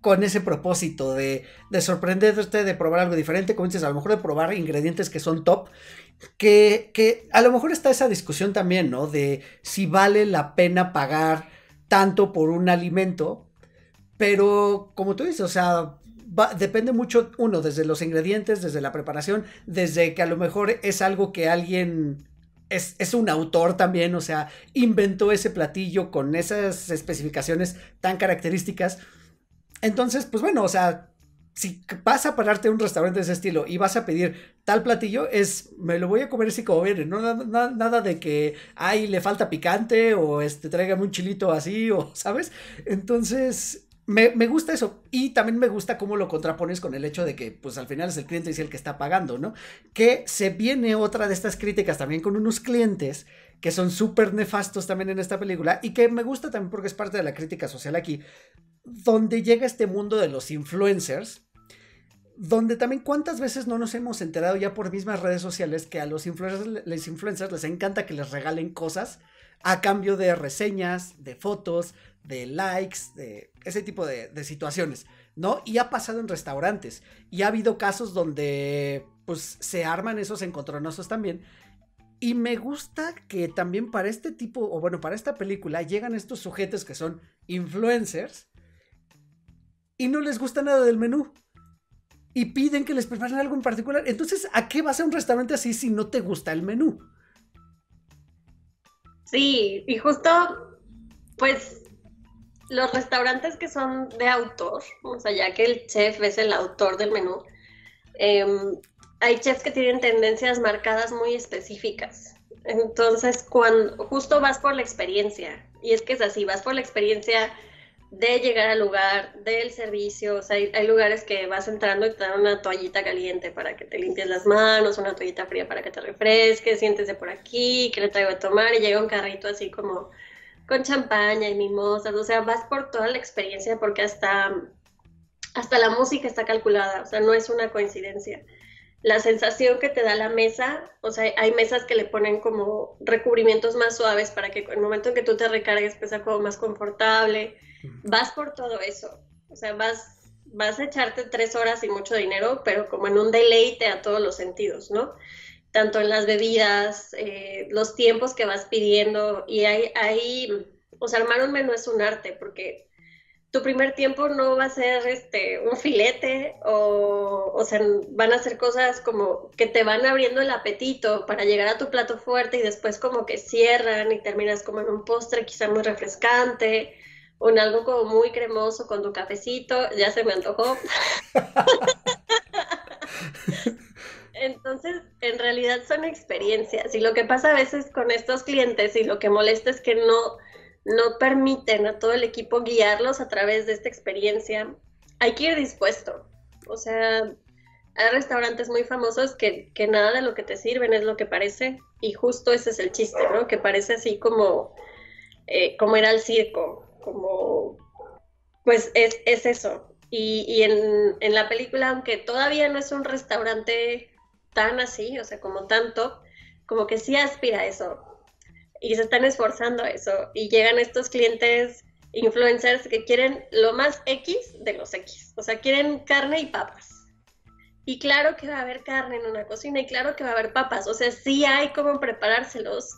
Speaker 2: con ese propósito de, de sorprenderte, de probar algo diferente, como dices, a lo mejor de probar ingredientes que son top, que, que a lo mejor está esa discusión también, ¿no? De si vale la pena pagar tanto por un alimento, pero como tú dices, o sea, depende mucho, uno, desde los ingredientes, desde la preparación, desde que a lo mejor es algo que alguien es, es, un autor también, o sea, inventó ese platillo con esas especificaciones tan características. Entonces, pues bueno, o sea, si vas a pararte en un restaurante de ese estilo y vas a pedir tal platillo, es me lo voy a comer así como viene, no nada, de que ay, le falta picante o este tráigame un chilito así o, ¿sabes? Entonces, me, me, gusta eso y también me gusta cómo lo contrapones con el hecho de que pues al final es el cliente y es el que está pagando, ¿no? Que se viene otra de estas críticas también con unos clientes que son súper nefastos también en esta película y que me gusta también porque es parte de la crítica social aquí, donde llega este mundo de los influencers, donde también cuántas veces no nos hemos enterado ya por mismas redes sociales que a los influencers, les influencers les encanta que les regalen cosas a cambio de reseñas, de fotos, de likes, de ese tipo de, situaciones, ¿no? Y ha pasado en restaurantes y ha habido casos donde pues se arman esos encontronazos también y me gusta que también para este tipo, o bueno, para esta película, llegan estos sujetos que son influencers y no les gusta nada del menú. Y piden que les preparen algo en particular. Entonces, ¿a qué vas a un restaurante así si no te gusta el menú?
Speaker 1: Sí, y justo, pues, los restaurantes que son de autor, o sea, ya que el chef es el autor del menú, eh, hay chefs que tienen tendencias marcadas muy específicas. Entonces, cuando justo vas por la experiencia, y es que es así, vas por la experiencia de llegar al lugar, del servicio, o sea, hay, lugares que vas entrando y te dan una toallita caliente para que te limpies las manos, una toallita fría para que te refresques, siéntese por aquí, que le traigo a tomar, y llega un carrito así como con champaña y mimosas, o sea, vas por toda la experiencia porque hasta, hasta la música está calculada, o sea, no es una coincidencia la sensación que te da la mesa, o sea, hay mesas que le ponen como recubrimientos más suaves para que en el momento en que tú te recargues pues sea como más confortable. Vas por todo eso, o sea, vas vas a echarte tres horas y mucho dinero, pero como en un deleite a todos los sentidos, ¿no? Tanto en las bebidas, eh, los tiempos que vas pidiendo, y ahí, ahí, o sea, armar un menú es un arte, porque tu primer tiempo no va a ser este, un filete o, o sea, van a ser cosas como que te van abriendo el apetito para llegar a tu plato fuerte y después como que cierran y terminas como en un postre quizá muy refrescante o en algo como muy cremoso con tu cafecito, ya se me antojó. Entonces, en realidad son experiencias y lo que pasa a veces con estos clientes y lo que molesta es que no no permiten a todo el equipo guiarlos a través de esta experiencia, hay que ir dispuesto. O sea, hay restaurantes muy famosos que, nada de lo que te sirven es lo que parece y justo ese es el chiste, ¿no? Que parece así como, eh, como era el circo, como, pues es, eso. Y, en, en, la película, aunque todavía no es un restaurante tan así, o sea, como tanto, como que sí aspira a eso, y se están esforzando eso y llegan estos clientes influencers que quieren lo más X de los X, o sea, quieren carne y papas. Y claro que va a haber carne en una cocina y claro que va a haber papas, o sea, sí hay cómo preparárselos.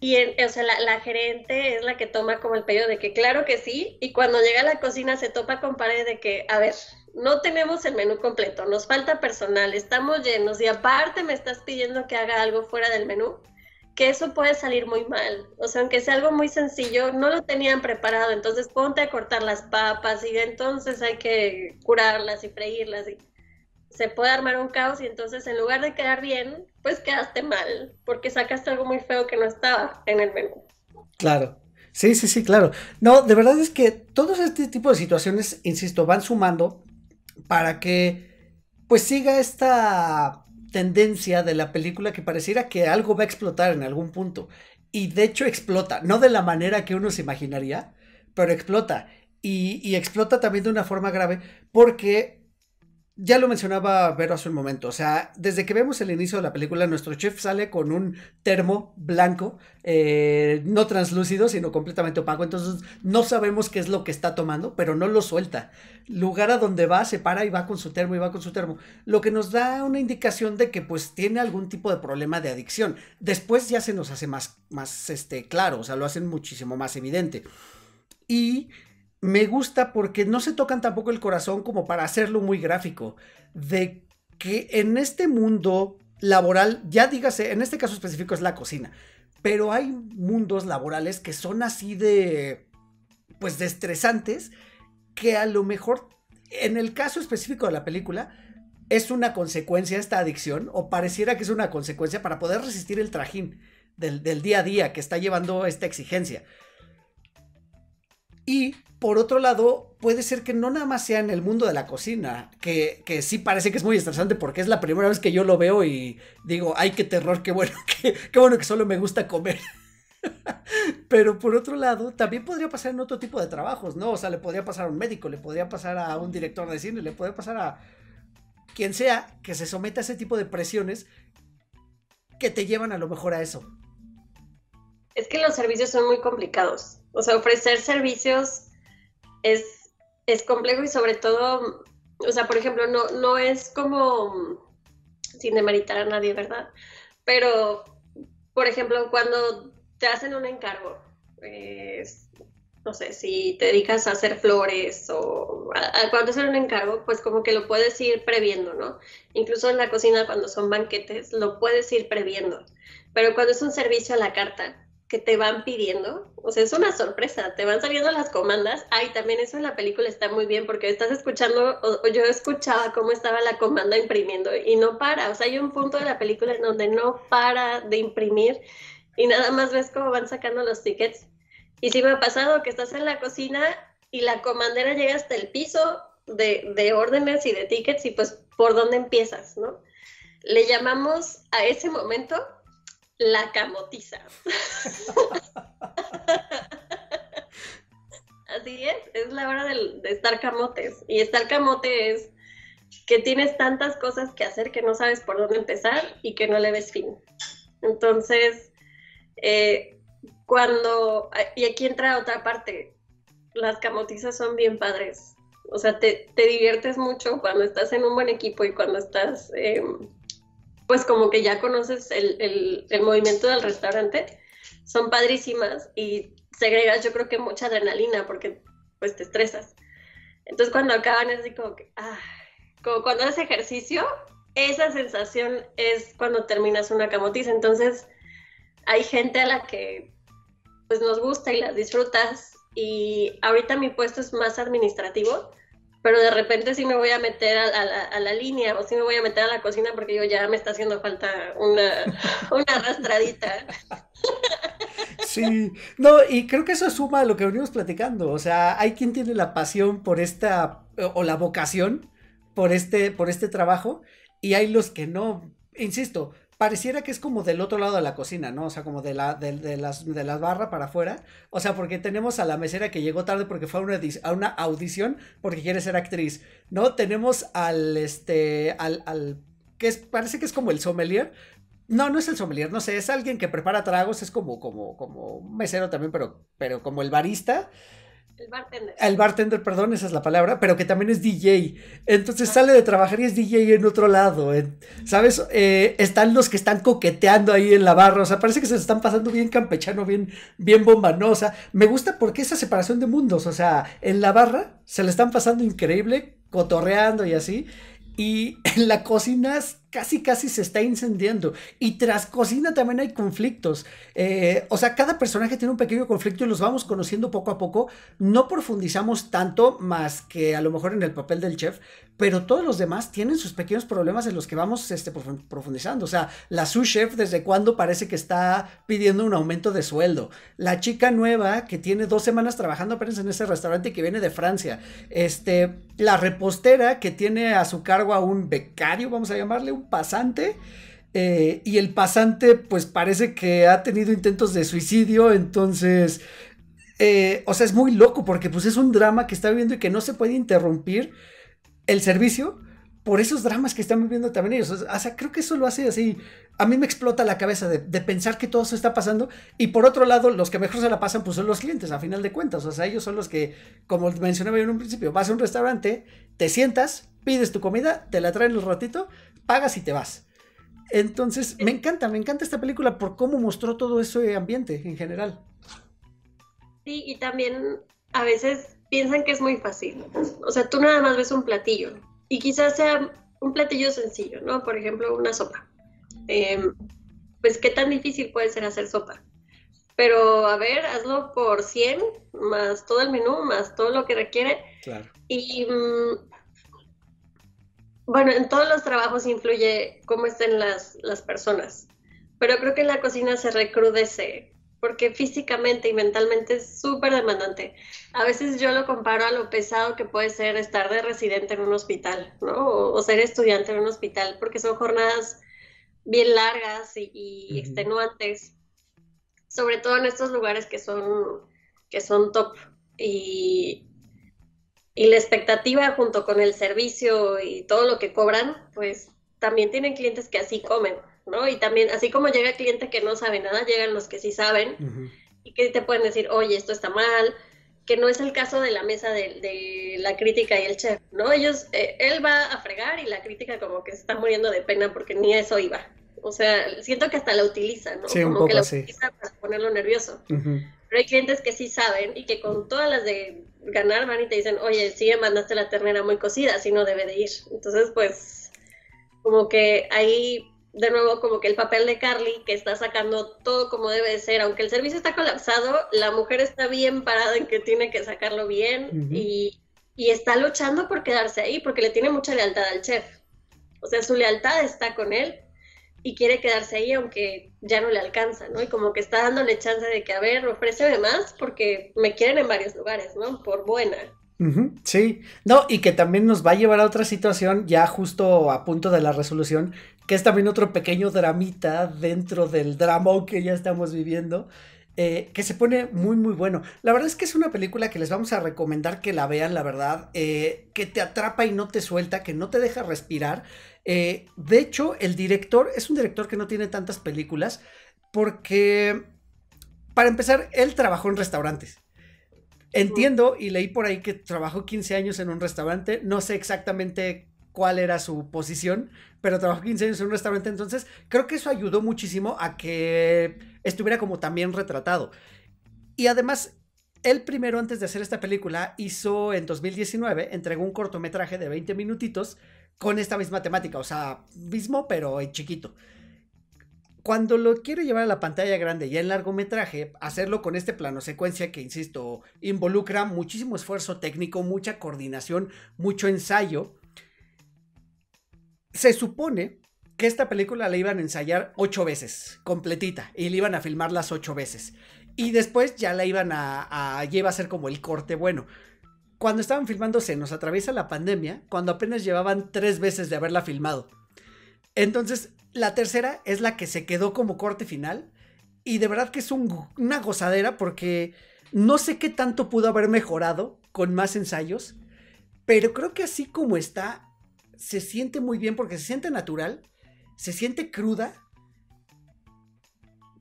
Speaker 1: Y, o la, gerente es la que toma como el pedido de que claro que sí, y cuando llega a la cocina se topa con pared de que, a ver, no tenemos el menú completo, nos falta personal, estamos llenos y aparte me estás pidiendo que haga algo fuera del menú que eso puede salir muy mal. O sea, aunque sea algo muy sencillo, no lo tenían preparado. Entonces ponte a cortar las papas y entonces hay que curarlas y freírlas. Y se puede armar un caos y entonces en lugar de quedar bien, pues quedaste mal, porque sacaste algo muy feo que no estaba en el menú.
Speaker 2: Claro. Sí, sí, sí, claro. No, de verdad es que todos este tipo de situaciones, insisto, van sumando para que pues siga esta tendencia de la película que pareciera que algo va a explotar en algún punto. Y de hecho explota, no de la manera que uno se imaginaría, pero explota. Y, explota también de una forma grave porque ya lo mencionaba Vero hace un momento, o sea, desde que vemos el inicio de la película, nuestro chef sale con un termo blanco, eh, no translúcido, sino completamente opaco, entonces no sabemos qué es lo que está tomando, pero no lo suelta. Lugar a donde va, se para y va con su termo y va con su termo, lo que nos da una indicación de que pues tiene algún tipo de problema de adicción. Después ya se nos hace más, más este, claro, o sea, lo hacen muchísimo más evidente. Y me gusta porque no se tocan tampoco el corazón como para hacerlo muy gráfico, de que en este mundo laboral, ya dígase, en este caso específico es la cocina, pero hay mundos laborales que son así de, pues, de estresantes, que a lo mejor, en el caso específico de la película, es una consecuencia esta adicción, o pareciera que es una consecuencia para poder resistir el trajín del, del día a día que está llevando esta exigencia. Y por otro lado, puede ser que no nada más sea en el mundo de la cocina, que, sí parece que es muy estresante porque es la primera vez que yo lo veo y digo, ay, qué terror, qué bueno, qué, qué bueno que solo me gusta comer. Pero por otro lado, también podría pasar en otro tipo de trabajos, ¿no? O sea, le podría pasar a un médico, le podría pasar a un director de cine, le podría pasar a quien sea que se
Speaker 1: someta a ese tipo
Speaker 2: de presiones que te llevan a lo mejor a eso.
Speaker 1: Es que los servicios son muy complicados. O sea, ofrecer servicios es, complejo y sobre todo, o sea, por ejemplo, no, no es como, sin demeritar a nadie, ¿verdad? Pero, por ejemplo, cuando te hacen un encargo, eh, no sé, si te dedicas a hacer flores o cuando hacer un encargo, pues como que lo puedes ir previendo, ¿no? Incluso en la cocina cuando son banquetes, lo puedes ir previendo. Pero cuando es un servicio a la carta, que te van pidiendo. O sea, es una sorpresa, te van saliendo las comandas. Ay, también eso en la película está muy bien porque estás escuchando, o, yo escuchaba cómo estaba la comanda imprimiendo y no para. O sea, hay un punto de la película en donde no para de imprimir y nada más ves cómo van sacando los tickets. Y si me ha pasado que estás en la cocina y la comandera llega hasta el piso de, de órdenes y de tickets y pues por dónde empiezas, ¿no? Le llamamos a ese momento la camotiza. Así es, es la hora de, estar camotes. Y estar camote es que tienes tantas cosas que hacer que no sabes por dónde empezar y que no le ves fin. Entonces, eh, cuando, y aquí entra otra parte, las camotizas son bien padres. O sea, te, diviertes mucho cuando estás en un buen equipo y cuando estás... Em, pues como que ya conoces el, el, movimiento del restaurante, son padrísimas y segregas yo creo que mucha adrenalina porque pues te estresas. Entonces cuando acaban es así como que, ah, como cuando haces ejercicio, esa sensación es cuando terminas una camotiza. Entonces hay gente a la que pues nos gusta y las disfrutas y ahorita mi puesto es más administrativo, pero de repente sí me voy a meter a, la línea o sí me voy a meter a la cocina porque yo ya me está haciendo falta una, arrastradita.
Speaker 2: Sí, no, y creo que eso suma a lo que venimos platicando, o sea, hay quien tiene la pasión por esta, o la vocación por este, por este trabajo, y hay los que no, insisto, pareciera que es como del otro lado de la cocina, ¿no? O sea, como de, la, de, las, de las barras para afuera. O sea, porque tenemos a la mesera que llegó tarde porque fue a una, a una audición porque quiere ser actriz, ¿no? Tenemos al, este, al, al, que parece que es como el sommelier. No, no es el sommelier, no sé, es alguien que prepara tragos, es como, como, como mesero también, pero, pero como el barista.
Speaker 1: El bartender. El
Speaker 2: bartender, perdón, esa es la palabra, pero que también es DJ. Entonces ah. sale de trabajar y es DJ en otro lado. ¿Sabes? Eh, están los que están coqueteando ahí en la barra. O sea, parece que se están pasando bien campechano, bien, bien bombanosa. O sea, me gusta porque esa separación de mundos, o sea, en la barra se le están pasando increíble, cotorreando y así. Y en la cocina casi casi se está incendiando. Y tras cocina también hay conflictos. Eh, o sea, cada personaje tiene un pequeño conflicto y los vamos conociendo poco a poco. No profundizamos tanto más que a lo mejor en el papel del chef, pero todos los demás tienen sus pequeños problemas en los que vamos este, profundizando. O sea, la sous chef desde cuando parece que está pidiendo un aumento de sueldo. La chica nueva que tiene dos semanas trabajando apenas en ese restaurante que viene de Francia. Este, la repostera que tiene a su cargo a un becario, vamos a llamarle, un pasante. Eh, y el pasante pues parece que ha tenido intentos de suicidio, entonces, eh, o sea, es muy loco porque pues es un drama que está viviendo y que no se puede interrumpir el servicio por esos dramas que están viviendo también ellos. O sea, creo que eso lo hace así. A mí me explota la cabeza de, de, pensar que todo eso está pasando. Y por otro lado, los que mejor se la pasan, pues son los clientes, a final de cuentas. O sea, ellos son los que, como mencionaba yo en un principio, vas a un restaurante, te sientas, pides tu comida, te la traen un ratito, pagas y te vas. Entonces, me eh. encanta, me encanta esta película por cómo mostró todo ese ambiente en general.
Speaker 1: Sí, y también a veces piensan que es muy fácil. O sea, tú nada más ves un platillo y quizás sea un platillo sencillo, ¿no? Por ejemplo, una sopa. Em, pues, ¿qué tan difícil puede ser hacer sopa? Pero, a ver, hazlo por 100, más todo el menú, más todo lo que requiere. Claro. Y mm, bueno, en todos los trabajos influye cómo estén las, personas, pero creo que en la cocina se recrudece porque físicamente y mentalmente es súper demandante. A veces yo lo comparo a lo pesado que puede ser estar de residente en un hospital, ¿no? O, ser estudiante en un hospital, porque son jornadas bien largas y, extenuantes, sobre todo en estos lugares que son, que son top. Y, y la expectativa junto con el servicio y todo lo que cobran, pues también tienen clientes que así comen, ¿no? Y también, así como llega cliente que no sabe nada, llegan los que sí saben y que te pueden decir, oye, esto está mal, que no es el caso de la mesa de, la crítica y el chef, ¿no? Ellos, eh, él va a fregar y la crítica como que se está muriendo de pena porque ni eso iba. O sea, siento que hasta la utilizan, ¿no? Sí, como un poco que la utilizan para ponerlo nervioso. Pero hay clientes que sí saben y que con todas las de ganar van y te dicen, oye, sí mandaste la ternera muy cocida, así no debe de ir. Entonces, pues, como que ahí, de nuevo, como que el papel de Carly, que está sacando todo como debe de ser, aunque el servicio está colapsado, la mujer está bien parada en que tiene que sacarlo bien y, y está luchando por quedarse ahí, porque le tiene mucha lealtad al chef. O sea, su lealtad está con él, y quiere quedarse ahí aunque ya no le alcanza, ¿no? Y como que está dándole chance de que, a ver, ofréceme más porque me quieren en varios lugares, ¿no? Por buena.
Speaker 2: sí, no, y que también nos va a llevar a otra situación ya justo a punto de la resolución, que es también otro pequeño dramita dentro del drama que ya estamos viviendo, eh, que se pone muy muy bueno. La verdad es que es una película que les vamos a recomendar que la vean, la verdad, eh, que te atrapa y no te suelta, que no te deja respirar. Eh, de hecho, el director es un director que no tiene tantas películas porque, para empezar, él trabajó en restaurantes. Entiendo y leí por ahí que trabajó 15 años en un restaurante, no sé exactamente cuál era su posición, pero trabajó 15 años en un restaurante, entonces creo que eso ayudó muchísimo a que estuviera como también retratado. Y además, él primero antes de hacer esta película hizo en 2019, entregó un cortometraje de 20 minutitos con esta misma temática, o sea, mismo pero en chiquito. Cuando lo quiero llevar a la pantalla grande y en largometraje, hacerlo con este plano secuencia que, insisto, involucra muchísimo esfuerzo técnico, mucha coordinación, mucho ensayo, se supone que esta película la iban a ensayar ocho veces, completita, y la iban a filmar las ocho veces. Y después ya la iban a, llevar a ser como el corte bueno. Cuando estaban filmando se nos atraviesa la pandemia, cuando apenas llevaban tres veces de haberla filmado. Entonces, la tercera es la que se quedó como corte final. Y de verdad que es una gozadera porque no sé qué tanto pudo haber mejorado con más ensayos. Pero creo que así como está, se siente muy bien porque se siente natural, se siente cruda,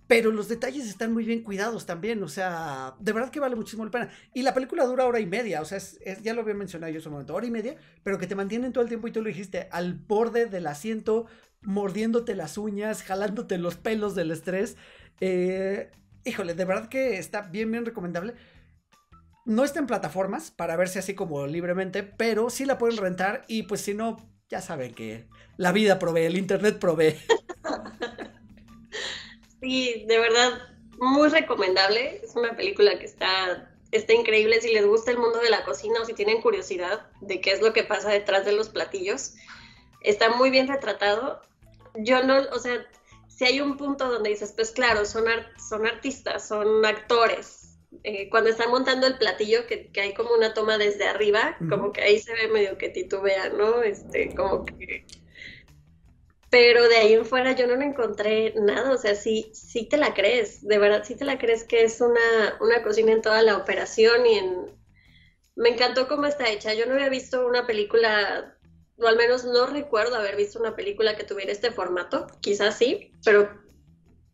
Speaker 2: pero los detalles están muy bien cuidados también, o sea, de verdad que vale muchísimo la pena. Y la película dura hora y media, o sea, ya lo había mencionado yo en su momento, hora y media, pero que te mantienen todo el tiempo y tú lo dijiste, al borde del asiento, mordiéndote las uñas, jalándote los pelos del estrés. Eh, híjole, de verdad que está bien, bien recomendable. No está en plataformas para verse así como libremente, pero sí la pueden rentar y pues si no, ya saben que la vida provee, el internet provee.
Speaker 1: Sí, de verdad, muy recomendable. Es una película que está, está increíble. Si les gusta el mundo de la cocina o si tienen curiosidad de qué es lo que pasa detrás de los platillos, está muy bien retratado. Yo no, o sea, si hay un punto donde dices, pues claro, son, son artistas, son actores, eh, cuando están montando el platillo, que, hay como una toma desde arriba, como que ahí se ve medio que titubea, ¿no? Este, como que... Pero de ahí en fuera yo no encontré nada, o sea, sí, sí te la crees, de verdad sí te la crees que es una, una cocina en toda la operación y en... Me encantó cómo está hecha, yo no había visto una película o al menos no recuerdo haber visto una película que tuviera este formato, quizás sí, pero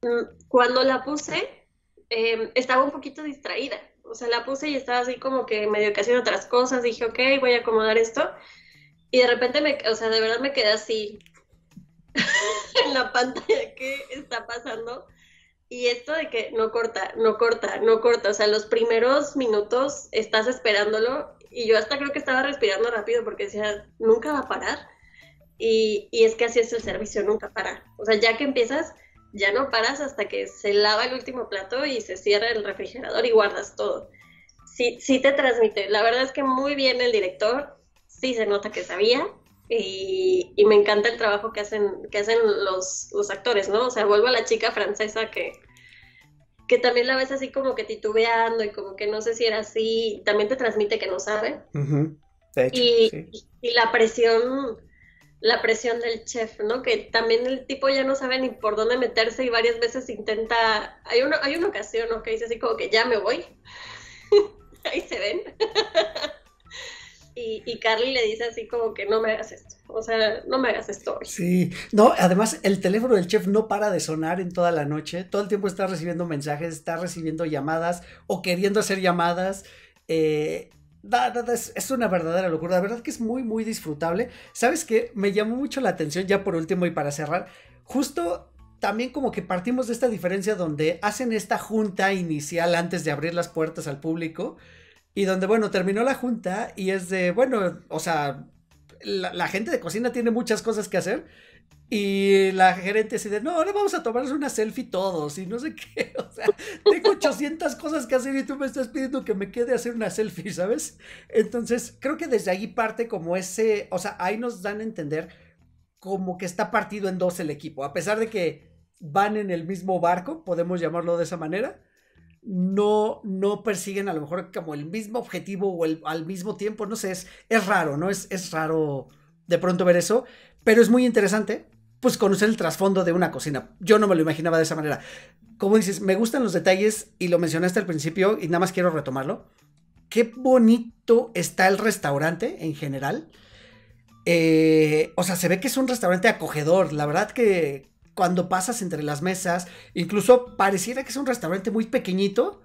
Speaker 1: mm, cuando la puse Em, estaba un poquito distraída. O sea, la puse y estaba así como que medio que haciendo otras cosas. Dije, ok, voy a acomodar esto. Y de repente, me, o sea, de verdad me quedé así en la pantalla. ¿Qué está pasando? Y esto de que no corta, no corta, no corta. O sea, los primeros minutos estás esperándolo. Y yo hasta creo que estaba respirando rápido porque decía, nunca va a parar. Y, y es que así es el servicio, nunca para. O sea, ya que empiezas, ya no paras hasta que se lava el último plato y se cierra el refrigerador y guardas todo. Sí, sí te transmite. La verdad es que muy bien el director, sí se nota que sabía y, me encanta el trabajo que hacen, que hacen los, actores, ¿no? O sea, vuelvo a la chica francesa que, que también la ves así como que titubeando y como que no sé si era así, también te transmite que no sabe. y la presión la presión del chef, ¿no? Que también el tipo ya no sabe ni por dónde meterse y varias veces intenta, hay, uno, hay una ocasión, ¿no? Que dice así como que ya me voy, ahí se ven. y, Carly le dice así como que no me hagas esto, o sea, no me hagas esto. Hoy.
Speaker 2: Sí, no, además el teléfono del chef no para de sonar en toda la noche, todo el tiempo está recibiendo mensajes, está recibiendo llamadas o queriendo hacer llamadas. Eh, es, una verdadera locura. La verdad que es muy, muy disfrutable. ¿Sabes qué? Me llamó mucho la atención, ya por último y para cerrar, justo también como que partimos de esta diferencia donde hacen esta junta inicial antes de abrir las puertas al público y donde, bueno, terminó la junta y es de, bueno, o sea, la gente de cocina tiene muchas cosas que hacer y la gerente dice, no, ahora vamos a tomarnos una selfie todos y no sé qué. O sea, tengo 800 cosas que hacer y tú me estás pidiendo que me quede a hacer una selfie, ¿sabes? Entonces, creo que desde ahí parte como ese, o sea, ahí nos dan a entender como que está partido en dos el equipo. A pesar de que van en el mismo barco, podemos llamarlo de esa manera, no, no persiguen a lo mejor como el mismo objetivo o el, al mismo tiempo, no sé, es, es raro, ¿no? Es, es raro de pronto ver eso. Pero es muy interesante pues conocer el trasfondo de una cocina. Yo no me lo imaginaba de esa manera. Como dices, me gustan los detalles y lo mencionaste al principio y nada más quiero retomarlo. Qué bonito está el restaurante en general. Eh, o sea, se ve que es un restaurante acogedor. La verdad que cuando pasas entre las mesas, incluso pareciera que es un restaurante muy pequeñito,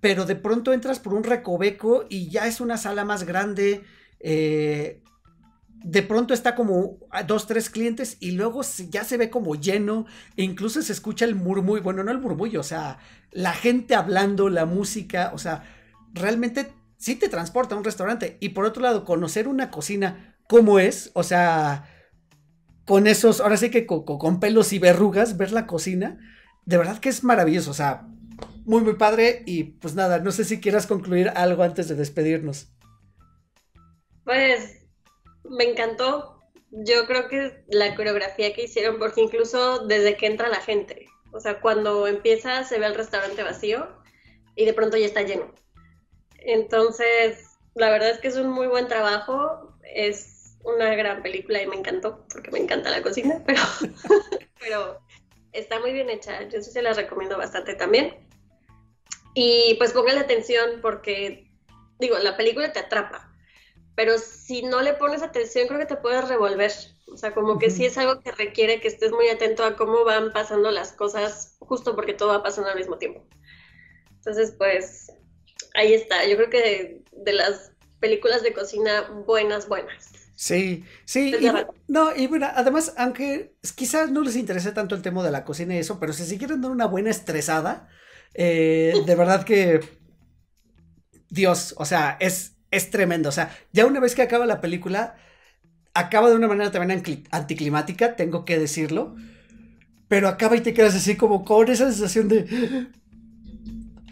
Speaker 2: pero de pronto entras por un recoveco y ya es una sala más grande. Eh, de pronto está como dos, tres clientes y luego ya se ve como lleno, e incluso se escucha el murmullo, bueno, no el murmullo, o sea, la gente hablando, la música, o sea, realmente sí te transporta a un restaurante. Y por otro lado, conocer una cocina como es, o sea, con esos, ahora sí que coco con pelos y verrugas, ver la cocina, de verdad que es maravilloso, o sea, muy, muy padre. Y pues nada, no sé si quieras concluir algo antes de despedirnos.
Speaker 1: Pues me encantó. Yo creo que la coreografía que hicieron, porque incluso desde que entra la gente, o sea, cuando empieza se ve el restaurante vacío y de pronto ya está lleno. Entonces, la verdad es que es un muy buen trabajo, es una gran película y me encantó, porque me encanta la cocina, pero, está muy bien hecha, yo sí se la recomiendo bastante también. Y pues la atención porque, digo, la película te atrapa, pero si no le pones atención creo que te puedes revolver. O sea, como que sí es algo que requiere que estés muy atento a cómo van pasando las cosas, justo porque todo va pasando al mismo tiempo. Entonces, pues ahí está. Yo creo que de, las películas de cocina buenas, buenas.
Speaker 2: Sí, sí. Y, no, y bueno, además, aunque quizás no les interese tanto el tema de la cocina y eso, pero si se quieren dar una buena estresada, eh, de verdad que. Dios, o sea, es, es tremendo. O sea, ya una vez que acaba la película, acaba de una manera también anticlimática, tengo que decirlo. Pero acaba y te quedas así como con esa sensación de...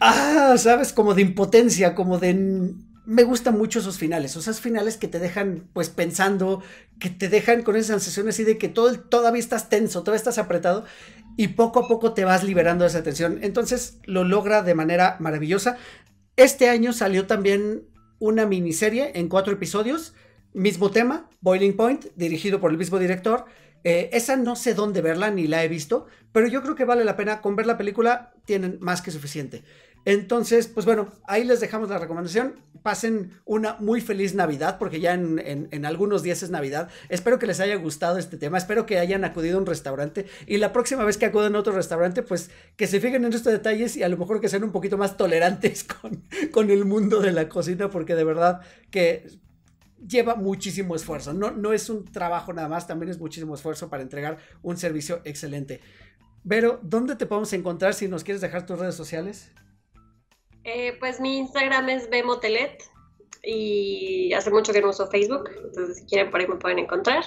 Speaker 2: Ah, sabes, como de impotencia, como de... Me gustan mucho esos finales, esos finales que te dejan pues pensando, que te dejan con esa sensación así de que todo, todavía estás tenso, todavía estás apretado y poco a poco te vas liberando de esa tensión. Entonces lo logra de manera maravillosa. Este año salió también una miniserie en cuatro episodios, mismo tema, Boiling Point, dirigido por el mismo director. Eh, esa no sé dónde verla ni la he visto, pero yo creo que vale la pena. Con ver la película tienen más que suficiente. Entonces, pues bueno, ahí les dejamos la recomendación. Pasen una muy feliz Navidad, porque ya en, algunos días es Navidad. Espero que les haya gustado este tema. Espero que hayan acudido a un restaurante. Y la próxima vez que acudan a otro restaurante, pues que se fijen en estos detalles y a lo mejor que sean un poquito más tolerantes con, el mundo de la cocina, porque de verdad que lleva muchísimo esfuerzo. No, no es un trabajo nada más, también es muchísimo esfuerzo para entregar un servicio excelente. Pero, ¿dónde te podemos encontrar si nos quieres dejar tus redes sociales?
Speaker 1: Eh, pues mi Instagram es Bemotelet y hace mucho que no uso Facebook, entonces si quieren por ahí me pueden encontrar.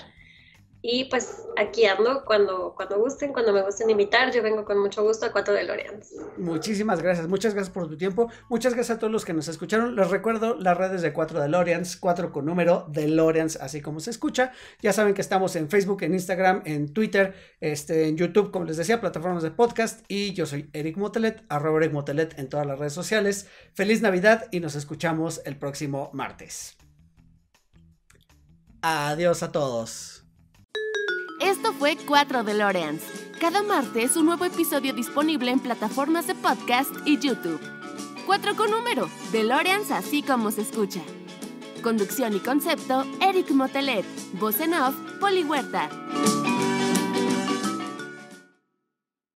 Speaker 1: Y pues aquí ando cuando, cuando gusten, cuando me gusten invitar. Yo vengo con mucho gusto a 4 de Loreans.
Speaker 2: Muchísimas gracias, muchas gracias por tu tiempo. Muchas gracias a todos los que nos escucharon. Les recuerdo las redes de 4 de Loreans, 4 con número de Loreans, así como se escucha. Ya saben que estamos en Facebook, en Instagram, en Twitter, este, en YouTube, como les decía, plataformas de podcast. Y yo soy Eric Motelet, arroba Eric Motelet en todas las redes sociales. Feliz Navidad y nos escuchamos el próximo martes. Adiós a todos.
Speaker 1: Esto fue 4 DeLoreans. Cada martes un nuevo episodio disponible en plataformas de podcast y YouTube. 4 con número, DeLoreans así como se escucha. Conducción y concepto, Eric Motelet. Voz en off, Poli Huerta.